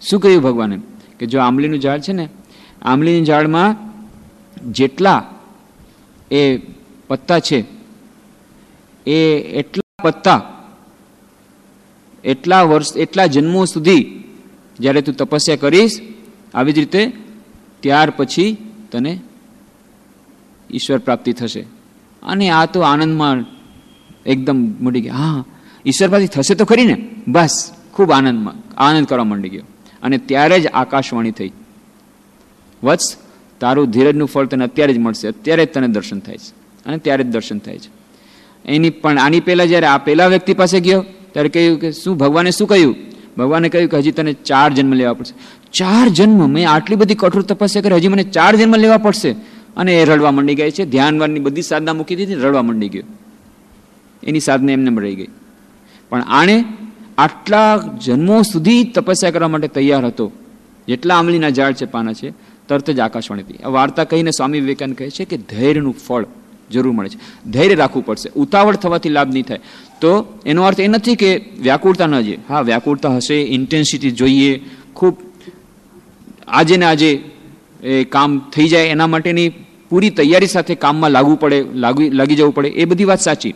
શું કહ્યું ભગવાને કે જો આંબલીનું ઝાડ છે ને આંબલીની ઝાડમાં જેટલા એ પત્તા છે એ એટલા પત્તા એટલા વર્ષ એટલા જન્મો સુધી જ્યારે તું તપસ્યા કરીશ આવી જ રીતે ત્યાર પછી તને ઈશ્વર પ્રાપ્તિ થશે અને આ તો આનંદમાં એકદમ મળી ગયા હા ઈશ્વર પ્રાપ્તિ થશે તો ખરી ને બસ ખૂબ આનંદમાં આનંદ કરવા માંડી ગયો અને ત્યારે જ આકાશવાણી થઈ વત્સ તારું ધીરજનું ફળ તને અત્યારે જ મળશે અત્યારે જ તને દર્શન થાય છે અને ત્યારે જ દર્શન થાય છે એની પણ આની પહેલાં જ્યારે આ પહેલાં વ્યક્તિ પાસે ગયો ત્યારે કહ્યું કે શું ભગવાને શું કહ્યું ભગવાને કહ્યું કે હજી તને ચાર જન્મ લેવા પડશે ચાર જન્મ મેં આટલી બધી કઠોર તપસ્યા કરી હજી મને ચાર જન્મ લેવા પડશે અને એ રડવા મંડી ગઈ છે ધ્યાનવાનની બધી સાધના મૂકી દીધી રડવા મંડી ગયો એની સાધના એમને મળી ગઈ પણ આણે આટલા જન્મો સુધી તપસ્યા કરવા માટે તૈયાર હતો જેટલા આંબલીના ઝાડ છે પાના છે તરત જ આકાશવાણી આ વાર્તા કહીને સ્વામી વિવેકાનંદ કહે છે કે ધૈર્યનું ફળ જરૂર મળે છે ધૈર્ય રાખવું પડશે ઉતાવળ થવાથી લાભ નહીં થાય તો એનો અર્થ એ નથી કે વ્યાકુળતા ન જોઈએ હા વ્યાકુળતા હશે ઇન્ટેન્સિટી જોઈએ ખૂબ આજે ને આજે એ કામ થઈ જાય એના માટેની પૂરી તૈયારી સાથે કામમાં લાગવું પડે લાગી લાગી જવું પડે એ બધી વાત સાચી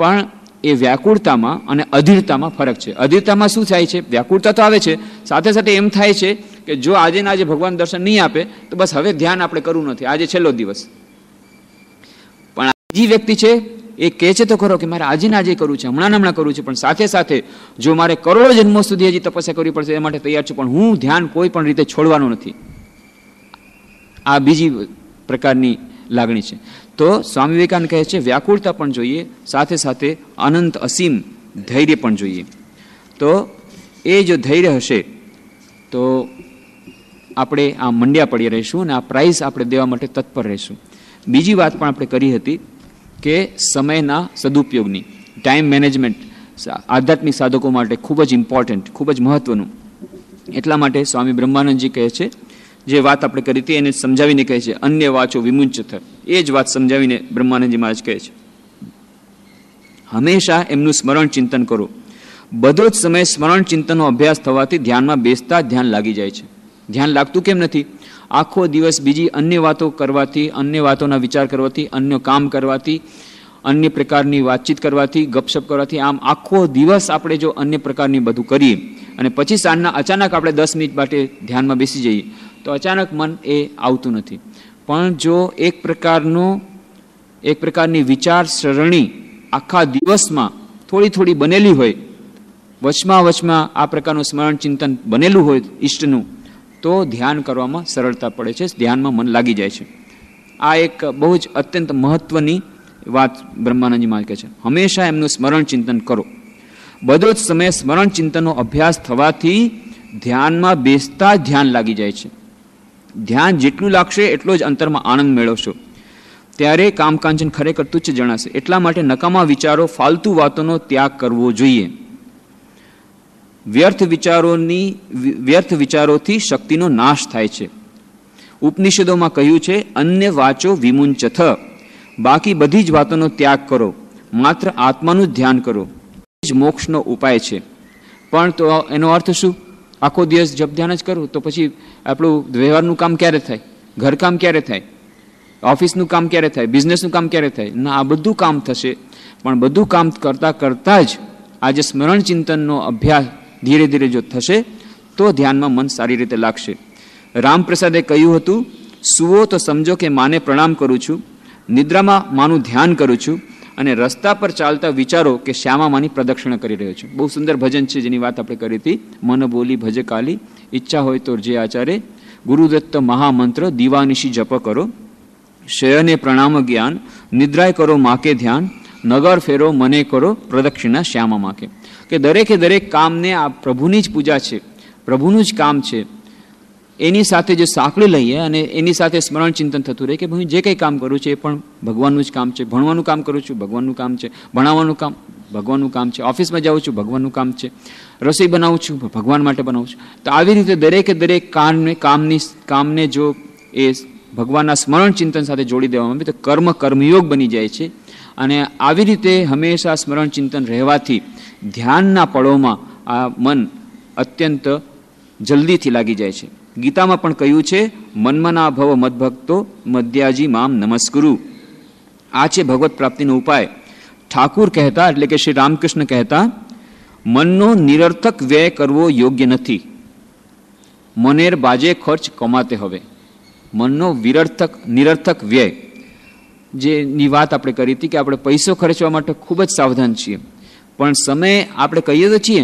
પણ એ વ્યાકુળતામાં અને અધીરતામાં ફરક છે અધીરતામાં શું થાય છે વ્યાકુળતા તો આવે છે સાથે સાથે એમ થાય છે કે જો આજે ને આજે ભગવાન દર્શન નહીં આપે તો બસ હવે ધ્યાન આપણે કરવું નથી આજે છેલ્લો દિવસ પણ બીજી વ્યક્તિ છે એ કહે છે તો ખરો કે મારે આજે ના આજે કરવું છે હમણાં હમણાં કરવું છે પણ સાથે સાથે જો મારે કરોડો જન્મો સુધી હજી તપસ્યા કરવી પડશે એ માટે તૈયાર છું પણ હું ધ્યાન કોઈ પણ રીતે છોડવાનું નથી આ બીજી પ્રકારની લાગણી છે તો સ્વામી વિવેકાનંદ કહે છે વ્યાકુળતા પણ જોઈએ સાથે સાથે અનંત અસીમ ધૈર્ય પણ જોઈએ તો એ જો ધૈર્ય હશે તો આપણે આ મંડ્યા પડી રહીશું અને આ પ્રાઇઝ આપણે દેવા માટે તત્પર રહીશું બીજી વાત પણ આપણે કરી હતી કે સમયના સદુપયોગની ટાઈમ મેનેજમેન્ટ આધ્યાત્મિક સાધકો માટે ખૂબ જ ઇમ્પોર્ટન્ટ ખૂબ જ મહત્ત્વનું એટલા માટે સ્વામી બ્રહ્માનંદજી કહે છે જે વાત આપણે કરી હતી એને સમજાવીને કહે છે અન્ય વાચો વિમુંચિત એ જ વાત સમજાવીને બ્રહ્માનંદજી મહારાજ કહે છે હંમેશા એમનું સ્મરણ ચિંતન કરો બધો જ સમય સ્મરણ ચિંતનનો અભ્યાસ થવાથી ધ્યાનમાં બેસતા ધ્યાન લાગી જાય છે ધ્યાન લાગતું કેમ નથી આખો દિવસ બીજી અન્ય વાતો કરવાથી અન્ય વાતોના વિચાર કરવાથી અન્ય કામ કરવાથી અન્ય પ્રકારની વાતચીત કરવાથી ગપશપ કરવાથી આમ આખો દિવસ આપણે જો અન્ય પ્રકારની બધું કરીએ અને પછી સાંજના અચાનક આપણે દસ મિનિટ માટે ધ્યાનમાં બેસી જઈએ તો અચાનક મન એ આવતું નથી પણ જો એક પ્રકારનું એક પ્રકારની વિચાર સરણી આખા દિવસમાં થોડી થોડી બનેલી હોય વચમાં વચમાં આ પ્રકારનું સ્મરણ ચિંતન બનેલું હોય ઈષ્ટનું તો ધ્યાન કરવામાં સરળતા પડે છે ધ્યાનમાં મન લાગી જાય છે આ એક બહુ જ અત્યંત મહત્વની વાત બ્રહ્માનંદજી માલિકે છે હંમેશા એમનું સ્મરણ ચિંતન કરો બધો જ સમયે સ્મરણ ચિંતનનો અભ્યાસ થવાથી ધ્યાનમાં બેસતા ધ્યાન લાગી જાય છે ધ્યાન જેટલું લાગશે એટલો જ અંતરમાં આનંદ મેળવશો ત્યારે કામકાંચન ખરેખર તુચ્છ જણાશે એટલા માટે નકામા વિચારો ફાલતુ વાતોનો ત્યાગ કરવો જોઈએ વ્યર્થ વિચારોની વ્યર્થ વિચારોથી શક્તિનો નાશ થાય છે ઉપનિષદોમાં કહ્યું છે અન્ય વાચો વિમુંચથ બાકી બધી જ વાતોનો ત્યાગ કરો માત્ર આત્માનું ધ્યાન કરો જ મોક્ષનો ઉપાય છે પણ તો એનો અર્થ શું આખો દિવસ જપ ધ્યાન જ કરું તો પછી આપણું વ્યવહારનું કામ ક્યારે થાય ઘરકામ ક્યારે થાય ઓફિસનું કામ ક્યારે થાય બિઝનેસનું કામ ક્યારે થાય ના આ બધું કામ થશે પણ બધું કામ કરતાં કરતાં જ આજે સ્મરણ ચિંતનનો અભ્યાસ ધીરે ધીરે જો થશે તો ધ્યાનમાં મન સારી રીતે લાગશે રામપ્રસાદે કહ્યું હતું સુવો તો સમજો કે માને પ્રણામ કરું છું નિદ્રામાં માનું ધ્યાન કરું છું અને રસ્તા પર ચાલતા વિચારો કે શ્યામા માની પ્રદક્ષિણા કરી રહ્યો છું બહુ સુંદર ભજન છે જેની વાત આપણે કરી હતી મન બોલી ભજે કાલી ઈચ્છા હોય તો જે આચાર્ય ગુરુદત્ત મહામંત્ર દિવાનિશી જપ કરો શયને પ્રણામ જ્ઞાન નિદ્રાય કરો માકે ધ્યાન નગર ફેરો મને કરો પ્રદક્ષિણા શ્યામા માકે કે દરેકે દરેક કામને આ પ્રભુની જ પૂજા છે પ્રભુનું જ કામ છે એની સાથે જે સાંકળી લઈએ અને એની સાથે સ્મરણ ચિંતન થતું રહે કે હું જે કંઈ કામ કરું છું એ પણ ભગવાનનું જ કામ છે ભણવાનું કામ કરું છું ભગવાનનું કામ છે ભણાવવાનું કામ ભગવાનનું કામ છે ઓફિસમાં જાઉં છું ભગવાનનું કામ છે રસોઈ બનાવું છું ભગવાન માટે બનાવું છું તો આવી રીતે દરેકે દરેક કામને કામની કામને જો એ ભગવાનના સ્મરણ ચિંતન સાથે જોડી દેવામાં આવે તો કર્મ કર્મયોગ બની જાય છે અને આવી રીતે હંમેશા સ્મરણ ચિંતન રહેવાથી ધ્યાનના પળોમાં આ મન અત્યંત જલ્દીથી લાગી જાય છે ગીતામાં પણ કહ્યું છે મન્મના ભવ મદભક્તો મધ્યાજી મામ નમસ્કુરુ આ છે ભગવત પ્રાપ્તિનો ઉપાય ઠાકુર કહેતા એટલે કે શ્રી રામકૃષ્ણ કહેતા મનનો નિરર્થક વ્યય કરવો યોગ્ય નથી મનેર બાજે ખર્ચ કમાતે હવે મનનો વિરર્થક નિરર્થક વ્યય જેની વાત આપણે કરી હતી કે આપણે પૈસો ખર્ચવા માટે ખૂબ જ સાવધાન છીએ પણ સમય આપણે કહીએ તો છીએ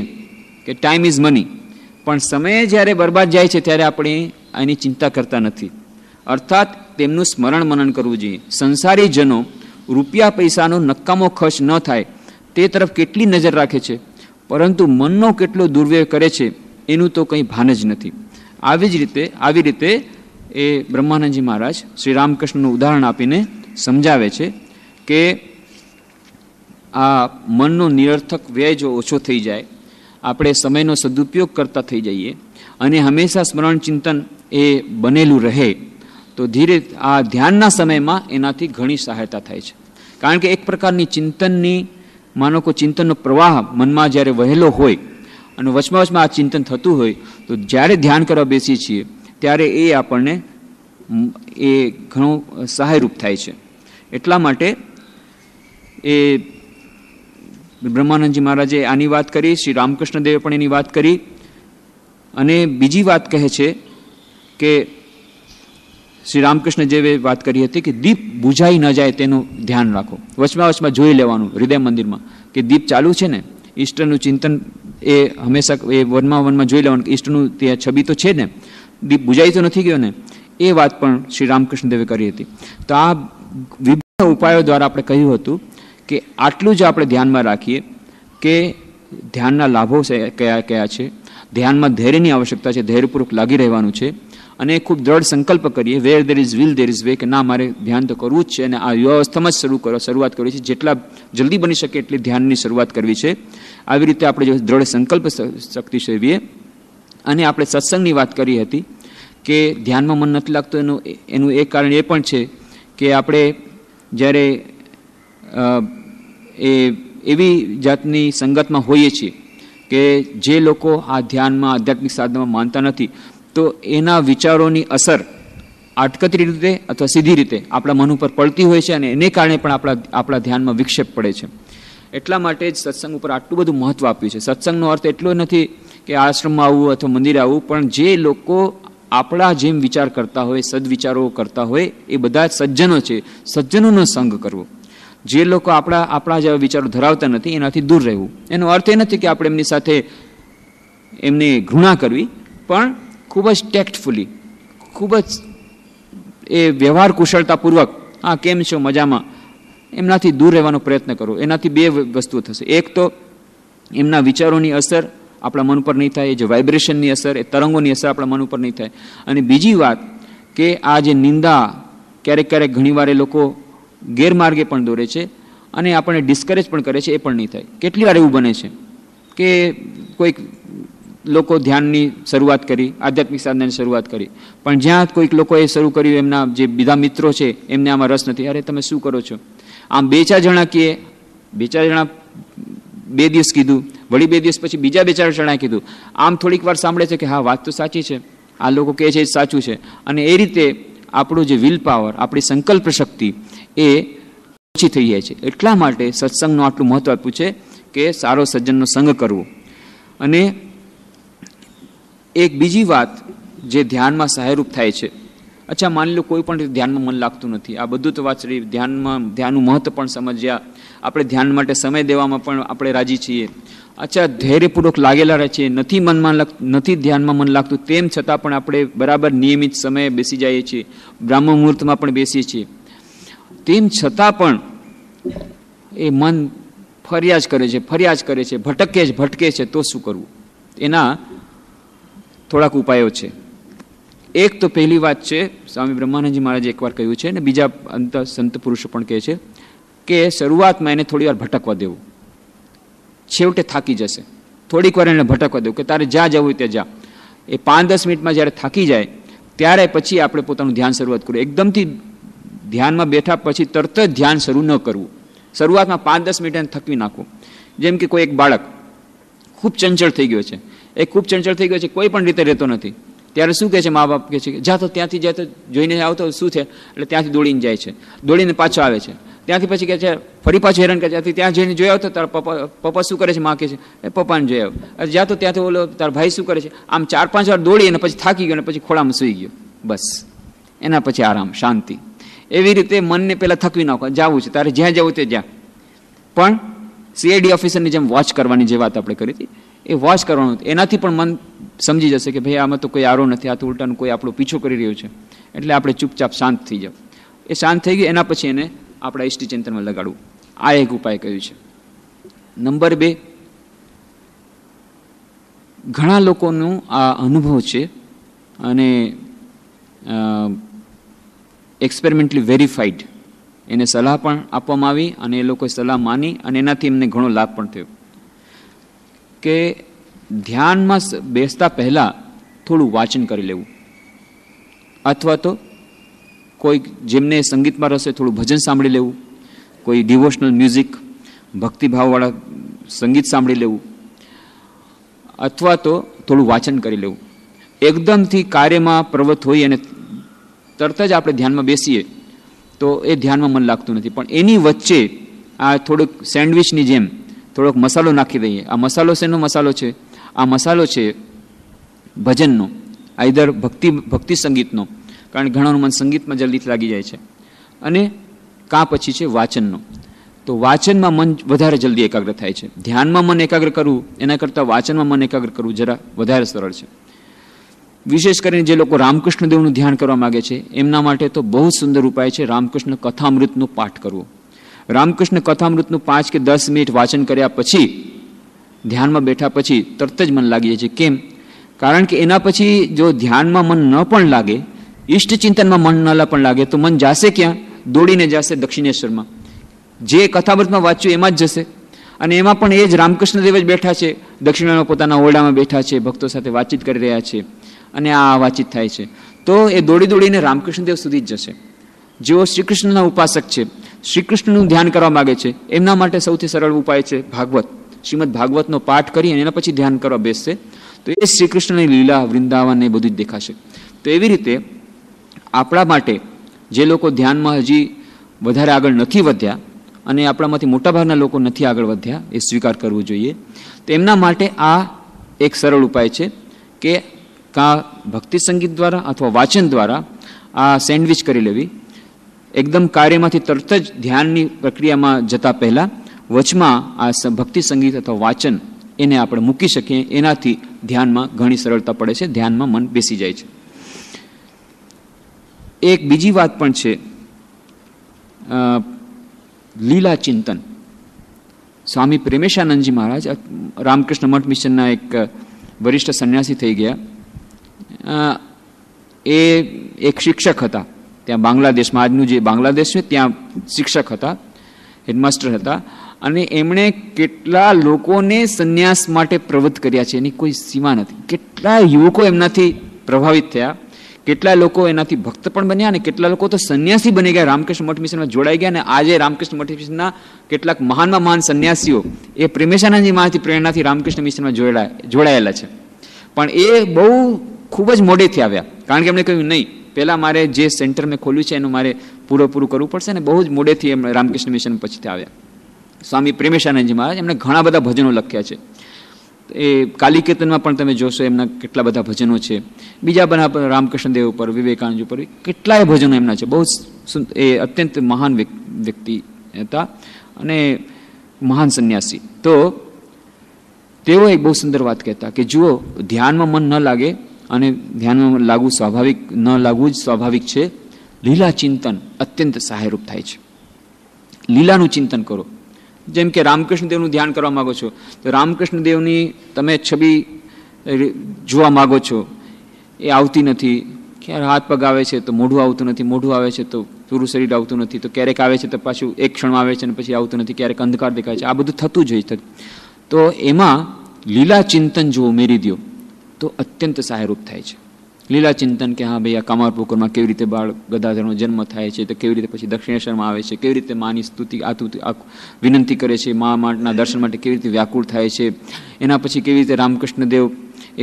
કે ટાઈમ ઇઝ મની પણ સમય જ્યારે બરબાદ જાય છે ત્યારે આપણે આની ચિંતા કરતા નથી અર્થાત તેમનું સ્મરણ મનન કરવું જોઈએ સંસારીજનો રૂપિયા પૈસાનો નક્કામો ખર્ચ ન થાય તે તરફ કેટલી નજર રાખે છે પરંતુ મનનો કેટલો દુર્વ્યય કરે છે એનું તો કંઈ ભાન જ નથી આવી જ રીતે આવી રીતે એ બ્રહ્માનંદજી મહારાજ શ્રી રામકૃષ્ણનું ઉદાહરણ આપીને સમજાવે છે કે આ મનનો નિરર્થક વ્યય જો ઓછો થઈ જાય આપણે સમયનો સદુપયોગ કરતા થઈ જઈએ અને હંમેશા સ્મરણ ચિંતન એ બનેલું રહે તો ધીરે આ ધ્યાનના સમયમાં એનાથી ઘણી સહાયતા થાય છે કારણ કે એક પ્રકારની ચિંતનની માનો કે ચિંતનનો પ્રવાહ મનમાં જ્યારે વહેલો હોય અને વચમાં વચમાં આ ચિંતન થતું હોય તો જ્યારે ધ્યાન કરવા બેસીએ છીએ ત્યારે એ આપણને એ ઘણું સહાયરૂપ થાય છે એટલા માટે એ બ્રહ્માનંદજી મહારાજે આની વાત કરી શ્રી રામકૃષ્ણદેવે પણ એની વાત કરી અને બીજી વાત કહે છે કે શ્રી રામકૃષ્ણદેવે વાત કરી હતી કે દીપ બુજાઈ ન જાય તેનું ધ્યાન રાખો વચમાં વચમાં જોઈ લેવાનું હૃદય મંદિરમાં કે દીપ ચાલુ છે ને ઈષ્ટનું ચિંતન એ હંમેશા એ વનમાં વનમાં જોઈ લેવાનું કે ઈષ્ટનું તે છબી તો છે ને દીપ બુજાઈ તો નથી ગયો ને એ વાત પણ શ્રી રામકૃષ્ણદેવે કરી હતી તો આ વિભિન્ન ઉપાયો દ્વારા આપણે કહ્યું હતું કે આટલું જ આપણે ધ્યાનમાં રાખીએ કે ધ્યાનના લાભો કયા કયા છે ધ્યાનમાં ધૈર્યની આવશ્યકતા છે ધૈર્યપૂર્વક લાગી રહેવાનું છે અને ખૂબ દ્રઢ સંકલ્પ કરીએ where there is will there is way કે ના મારે ધ્યાન તો કરવું જ છે અને આ યુવા અવસ્થામાં જ શરૂ કરો શરૂઆત કરવી છે જેટલા જલ્દી બની શકે એટલી ધ્યાનની શરૂઆત કરવી છે આવી રીતે આપણે જો દ્રઢ સંકલ્પ શક્તિ સેવીએ અને આપણે સત્સંગની વાત કરી હતી કે ધ્યાનમાં મન નથી લાગતું એનું એનું એક કારણ એ પણ છે કે આપણે જ્યારે એ એવી જાતની સંગતમાં હોઈએ છીએ કે જે લોકો આ ધ્યાનમાં આધ્યાત્મિક સાધનામાં માનતા નથી તો એના વિચારોની અસર આટકતરી રીતે અથવા સીધી રીતે આપણા મન ઉપર પડતી હોય છે અને એને કારણે પણ આપણા આપણા ધ્યાનમાં વિક્ષેપ પડે છે એટલા માટે જ સત્સંગ ઉપર આટલું બધું મહત્ત્વ આપ્યું છે સત્સંગનો અર્થ એટલો નથી કે આશ્રમમાં આવવું અથવા મંદિરે આવવું પણ જે લોકો આપણા જેમ વિચાર કરતા હોય સદવિચારો કરતા હોય એ બધા જ સજ્જનો છે સજ્જનોનો સંગ કરવો જે લોકો આપણા આપણા જેવા વિચારો ધરાવતા નથી એનાથી દૂર રહેવું એનો અર્થ એ નથી કે આપણે એમની સાથે એમની ઘૃણા કરવી પણ ખૂબ જ ટેક્ટફુલી ખૂબ જ એ વ્યવહાર કુશળતાપૂર્વક હા કેમ છો મજામાં એમનાથી દૂર રહેવાનો પ્રયત્ન કરો એનાથી બે વસ્તુ થશે એક તો એમના વિચારોની અસર આપણા મન પર નહીં થાય એ જે વાઇબ્રેશનની અસર એ તરંગોની અસર આપણા મન ઉપર નહીં થાય અને બીજી વાત કે આ જે નિંદા ક્યારેક ક્યારેક ઘણીવાર એ લોકો ગેરમાર્ગે પણ દોરે છે અને આપણને ડિસ્કરેજ પણ કરે છે એ પણ નહીં થાય કેટલી વાર એવું બને છે કે કોઈક લોકો ધ્યાનની શરૂઆત કરી આધ્યાત્મિક સાધનાની શરૂઆત કરી પણ જ્યાં કોઈક લોકોએ શરૂ કર્યું એમના જે બીજા મિત્રો છે એમને આમાં રસ નથી અરે તમે શું કરો છો આમ બે ચાર જણા કહે બે ચાર જણા બે દિવસ કીધું વળી બે દિવસ પછી બીજા બે ચાર જણા કીધું આમ થોડીક વાર સાંભળે છે કે હા વાત તો સાચી છે આ લોકો કહે છે સાચું છે અને એ રીતે આપણું જે વિલ પાવર આપણી સંકલ્પ શક્તિ એ ઓછી થઈ જાય છે એટલા માટે સત્સંગનું આટલું મહત્ત્વ આપ્યું છે કે સારો સજ્જનનો સંગ કરવો અને એક બીજી વાત જે ધ્યાનમાં સહાયરૂપ થાય છે અચ્છા માની લો કોઈ પણ રીતે ધ્યાનમાં મન લાગતું નથી આ બધું તો વાત ધ્યાનમાં ધ્યાનનું મહત્વ પણ સમજ્યા આપણે ધ્યાન માટે સમય દેવામાં પણ આપણે રાજી છીએ અચ્છા ધૈર્યપૂર્વક લાગેલા રહે છે નથી મનમાં નથી ધ્યાનમાં મન લાગતું તેમ છતાં પણ આપણે બરાબર નિયમિત સમયે બેસી જઈએ છીએ બ્રાહ્મ મુહૂર્તમાં પણ બેસીએ છીએ તેમ છતાં પણ એ મન ફરિયાજ કરે છે ફરિયાજ કરે છે ભટકે જ ભટકે છે તો શું કરવું એના થોડાક ઉપાયો છે એક તો પહેલી વાત છે સ્વામી બ્રહ્માનંદજી મહારાજે એકવાર કહ્યું છે અને બીજા અંત સંત પુરુષો પણ કહે છે કે શરૂઆતમાં એને થોડીવાર ભટકવા દેવું છેવટે થાકી જશે થોડીક વાર એને ભટકવા દઉં કે તારે જ્યાં જવું હોય ત્યાં જા એ પાંચ દસ મિનિટમાં જ્યારે થાકી જાય ત્યારે પછી આપણે પોતાનું ધ્યાન શરૂઆત કરવું એકદમથી ધ્યાનમાં બેઠા પછી તરત જ ધ્યાન શરૂ ન કરવું શરૂઆતમાં પાંચ દસ મિનિટ એને થકવી નાખવું જેમ કે કોઈ એક બાળક ખૂબ ચંચળ થઈ ગયો છે એ ખૂબ ચંચળ થઈ ગયો છે કોઈ પણ રીતે રહેતો નથી ત્યારે શું કહે છે મા બાપ કહે છે જા તો ત્યાંથી જાય તો જોઈને આવતો શું છે એટલે ત્યાંથી દોડીને જાય છે દોડીને પાછો આવે છે ત્યાંથી પછી કહે છે ફરી પાછું હેરાન કરે છે ત્યાં જઈને જોઈ તો તારા પપ્પા પપ્પા શું કરે છે માં કે છે એ પપ્પાને જોઈ આવ્યો જા તો ત્યાંથી ઓલો તારા ભાઈ શું કરે છે આમ ચાર પાંચ વાર દોડી અને પછી થાકી ગયો અને પછી ખોળામાં સુઈ ગયો બસ એના પછી આરામ શાંતિ એવી રીતે મનને પહેલાં થકવી નાખો જવું છે તારે જ્યાં જવું તે જ્યાં પણ સીઆઈડી ઓફિસરની જેમ વોચ કરવાની જે વાત આપણે કરી હતી એ વોચ કરવાનું એનાથી પણ મન સમજી જશે કે ભાઈ આમાં તો કોઈ આરો નથી આ તો ઉલટાનું કોઈ આપણો પીછો કરી રહ્યું છે એટલે આપણે ચૂપચાપ શાંત થઈ જાવ એ શાંત થઈ ગયું એના પછી એને આપણા ઇષ્ટિચિંતનમાં લગાડવું આ એક ઉપાય કહ્યું છે નંબર બે ઘણા લોકોનું આ અનુભવ છે અને એક્સપેરિમેન્ટલી વેરીફાઈડ એને સલાહ પણ આપવામાં આવી અને એ લોકોએ સલાહ માની અને એનાથી એમને ઘણો લાભ પણ થયો કે ધ્યાનમાં બેસતા પહેલાં થોડું વાંચન કરી લેવું અથવા તો કોઈ જેમને સંગીતમાં રસ હોય થોડું ભજન સાંભળી લેવું કોઈ ડિવોશનલ મ્યુઝિક ભક્તિભાવવાળા સંગીત સાંભળી લેવું અથવા તો થોડું વાંચન કરી લેવું એકદમથી કાર્યમાં પ્રવૃત્ત હોય અને તરત જ આપણે ધ્યાનમાં બેસીએ તો એ ધ્યાનમાં મન લાગતું નથી પણ એની વચ્ચે આ થોડુંક સેન્ડવિચની જેમ થોડોક મસાલો નાખી દઈએ આ મસાલો શેનો મસાલો છે આ મસાલો છે ભજનનો આઈધર ભક્તિ ભક્તિ સંગીતનો કારણ કે ઘણાનું મન સંગીતમાં જલ્દી લાગી જાય છે અને કા પછી છે વાંચનનું તો વાંચનમાં મન વધારે જલ્દી એકાગ્ર થાય છે ધ્યાનમાં મન એકાગ્ર કરવું એના કરતાં વાચનમાં મન એકાગ્ર કરવું જરા વધારે સરળ છે વિશેષ કરીને જે લોકો રામકૃષ્ણ દેવનું ધ્યાન કરવા માગે છે એમના માટે તો બહુ સુંદર ઉપાય છે રામકૃષ્ણ કથામૃતનું પાઠ કરવું રામકૃષ્ણ કથામૃતનું પાંચ કે દસ મિનિટ વાંચન કર્યા પછી ધ્યાનમાં બેઠા પછી તરત જ મન લાગી જાય છે કેમ કારણ કે એના પછી જો ધ્યાનમાં મન ન પણ લાગે ઈષ્ટ ચિંતનમાં મન ન પણ લાગે તો મન જાશે ક્યાં દોડીને જશે દક્ષિણેશ્વરમાં જે કથાવ્રતમાં વાંચ્યું એમાં જ જશે અને એમાં પણ એ જ રામકૃષ્ણદેવ જ બેઠા છે દક્ષિણામાં પોતાના ઓરડામાં બેઠા છે ભક્તો સાથે વાતચીત કરી રહ્યા છે અને આ વાતચીત થાય છે તો એ દોડી દોડીને રામકૃષ્ણદેવ સુધી જ જશે જેઓ શ્રી કૃષ્ણના ઉપાસક છે શ્રી કૃષ્ણનું ધ્યાન કરવા માગે છે એમના માટે સૌથી સરળ ઉપાય છે ભાગવત શ્રીમદ ભાગવતનો પાઠ કરી અને એના પછી ધ્યાન કરવા બેસશે તો એ શ્રી કૃષ્ણની લીલા વૃંદાવન એ બધું જ દેખાશે તો એવી રીતે આપણા માટે જે લોકો ધ્યાનમાં હજી વધારે આગળ નથી વધ્યા અને આપણામાંથી મોટાભાગના લોકો નથી આગળ વધ્યા એ સ્વીકાર કરવું જોઈએ તેમના માટે આ એક સરળ ઉપાય છે કે કાં ભક્તિ સંગીત દ્વારા અથવા વાચન દ્વારા આ સેન્ડવિચ કરી લેવી એકદમ કાર્યમાંથી તરત જ ધ્યાનની પ્રક્રિયામાં જતા પહેલાં વચમાં આ ભક્તિ સંગીત અથવા વાચન એને આપણે મૂકી શકીએ એનાથી ધ્યાનમાં ઘણી સરળતા પડે છે ધ્યાનમાં મન બેસી જાય છે એક બીજી વાત પણ છે લીલા ચિંતન સ્વામી પ્રેમેશાનંદજી મહારાજ રામકૃષ્ણ મઠ મિશનના એક વરિષ્ઠ સંન્યાસી થઈ ગયા એ એક શિક્ષક હતા ત્યાં બાંગ્લાદેશમાં આજનું જે બાંગ્લાદેશ છે ત્યાં શિક્ષક હતા હેડમાસ્ટર હતા અને એમણે કેટલા લોકોને સંન્યાસ માટે પ્રવૃત્ત કર્યા છે એની કોઈ સીમા નથી કેટલા યુવકો એમનાથી પ્રભાવિત થયા કેટલા લોકો એનાથી ભક્ત પણ બન્યા અને કેટલા લોકો તો સંન્યાસી બની ગયા રામકૃષ્ણ મઠ મિશનમાં જોડાઈ ગયા અને આજે રામકૃષ્ણ મઠ મિશનના કેટલાક મહાનમાં મહાન સંન્યાસીઓ એ પ્રેમેશાનંદજી મહાથી પ્રેરણાથી રામકૃષ્ણ મિશનમાં જોડાયા જોડાયેલા છે પણ એ બહુ ખૂબ જ મોડેથી આવ્યા કારણ કે એમણે કહ્યું નહીં પહેલાં મારે જે સેન્ટર મેં ખોલ્યું છે એનું મારે પૂરેપૂરું કરવું પડશે અને બહુ જ મોડેથી એમણે રામકૃષ્ણ મિશન પછીથી આવ્યા સ્વામી પ્રેમેશાનંદજી મહારાજ એમણે ઘણા બધા ભજનો લખ્યા છે એ કાલિકેતનમાં પણ તમે જોશો એમના કેટલા બધા ભજનો છે બીજા બધા રામકૃષ્ણદેવ ઉપર વિવેકાનંદ ઉપર કેટલાય ભજનો એમના છે બહુ એ અત્યંત મહાન વ્યક્તિ હતા અને મહાન સંન્યાસી તો તેઓ એક બહુ સુંદર વાત કહેતા કે જુઓ ધ્યાનમાં મન ન લાગે અને ધ્યાનમાં લાગવું સ્વાભાવિક ન લાગવું જ સ્વાભાવિક છે લીલા ચિંતન અત્યંત સહાયરૂપ થાય છે લીલાનું ચિંતન કરો જેમ કે રામકૃષ્ણદેવનું ધ્યાન કરવા માગો છો તો રામકૃષ્ણદેવની તમે છબી જોવા માગો છો એ આવતી નથી ક્યારે હાથ પગ આવે છે તો મોઢું આવતું નથી મોઢું આવે છે તો પૂરું શરીર આવતું નથી તો ક્યારેક આવે છે તો પાછું એક ક્ષણમાં આવે છે અને પછી આવતું નથી ક્યારેક અંધકાર દેખાય છે આ બધું થતું જ હોય તો એમાં લીલા ચિંતન જો ઉમેરી દો તો અત્યંત સહાયરૂપ થાય છે લીલા ચિંતન કે હા ભાઈ આ કામારપોકરમાં કેવી રીતે બાળ ગદાધરનો જન્મ થાય છે તો કેવી રીતે પછી દક્ષિણેશ્વરમાં આવે છે કેવી રીતે માની સ્તુતિ આ વિનંતી કરે છે મા માટના દર્શન માટે કેવી રીતે વ્યાકુળ થાય છે એના પછી કેવી રીતે રામકૃષ્ણદેવ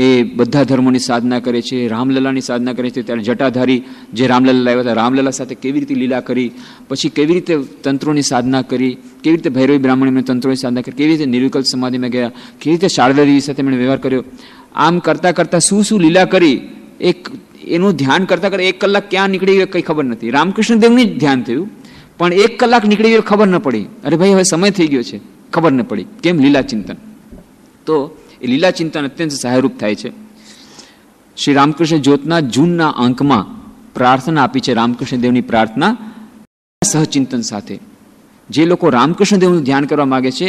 એ બધા ધર્મોની સાધના કરે છે રામલલાની સાધના કરે છે ત્યારે જટાધારી જે રામલલા આવ્યા હતા રામલલા સાથે કેવી રીતે લીલા કરી પછી કેવી રીતે તંત્રોની સાધના કરી કેવી રીતે ભૈરવી બ્રાહ્મણીને તંત્રોની સાધના કરી કેવી રીતે નિર્વિકલ્પ સમાધિમાં ગયા કેવી રીતે શારદાદેવી સાથે મેં વ્યવહાર કર્યો આમ કરતાં કરતાં શું શું લીલા કરી એક એનું ધ્યાન કરતાં કરતાં એક કલાક ક્યાં નીકળી ગયો કંઈ ખબર નથી રામકૃષ્ણ દેવની જ ધ્યાન થયું પણ એક કલાક નીકળી ગયો ખબર ન પડી અરે ભાઈ હવે સમય થઈ ગયો છે ખબર ન પડી કેમ લીલા ચિંતન તો એ લીલા ચિંતન અત્યંત સહાયરૂપ થાય છે શ્રી રામકૃષ્ણ જ્યોતના જૂનના અંકમાં પ્રાર્થના આપી છે રામકૃષ્ણ દેવની પ્રાર્થના સહચિંતન સાથે જે લોકો રામકૃષ્ણ દેવનું ધ્યાન કરવા માગે છે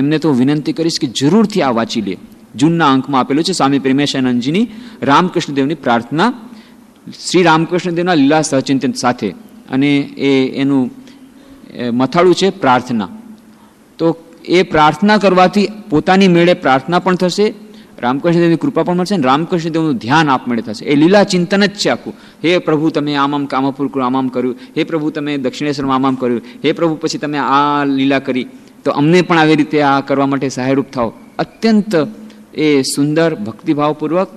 એમને તો વિનંતી કરીશ કે જરૂરથી આ વાંચી લે જૂનના અંકમાં આપેલું છે સ્વામી પ્રેમેશાનંદજીની રામકૃષ્ણદેવની પ્રાર્થના શ્રી રામકૃષ્ણદેવના લીલા સહચિંતન સાથે અને એ એનું મથાળું છે પ્રાર્થના તો એ પ્રાર્થના કરવાથી પોતાની મેળે પ્રાર્થના પણ થશે રામકૃષ્ણદેવની કૃપા પણ મળશે અને રામકૃષ્ણદેવનું ધ્યાન આપમેળે થશે એ લીલા ચિંતન જ છે આખું હે પ્રભુ તમે આમ આમ કામાપુર આમ આમ કર્યું હે પ્રભુ તમે દક્ષિણેશ્વરમાં આમ આમ કર્યું હે પ્રભુ પછી તમે આ લીલા કરી તો અમને પણ આવી રીતે આ કરવા માટે સહાયરૂપ થાઓ અત્યંત એ સુંદર ભક્તિભાવપૂર્વક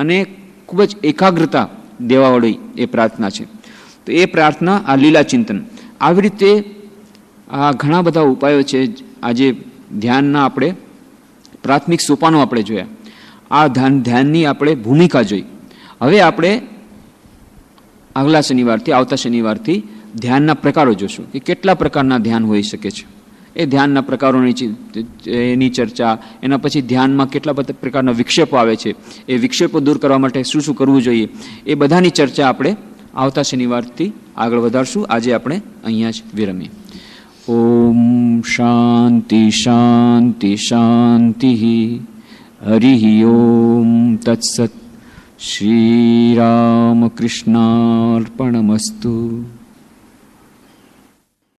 અને ખૂબ જ એકાગ્રતા દેવાવડી એ પ્રાર્થના છે તો એ પ્રાર્થના આ લીલા ચિંતન આવી રીતે આ ઘણા બધા ઉપાયો છે આજે ધ્યાનના આપણે પ્રાથમિક સોપાનો આપણે જોયા આ ધ્યાન ધ્યાનની આપણે ભૂમિકા જોઈ હવે આપણે આગલા શનિવારથી આવતા શનિવારથી ધ્યાનના પ્રકારો જોશું કે કેટલા પ્રકારના ધ્યાન હોઈ શકે છે એ ધ્યાનના પ્રકારોની એની ચર્ચા એના પછી ધ્યાનમાં કેટલા બધા પ્રકારના વિક્ષેપો આવે છે એ વિક્ષેપો દૂર કરવા માટે શું શું કરવું જોઈએ એ બધાની ચર્ચા આપણે આવતા શનિવારથી આગળ વધારશું આજે આપણે અહીંયા જ વિરમીએ ઓમ શાંતિ શાંતિ શાંતિ હરિ ઓમ તત્સત શ્રીરામકૃષ્ણાર્પણમસ્તુ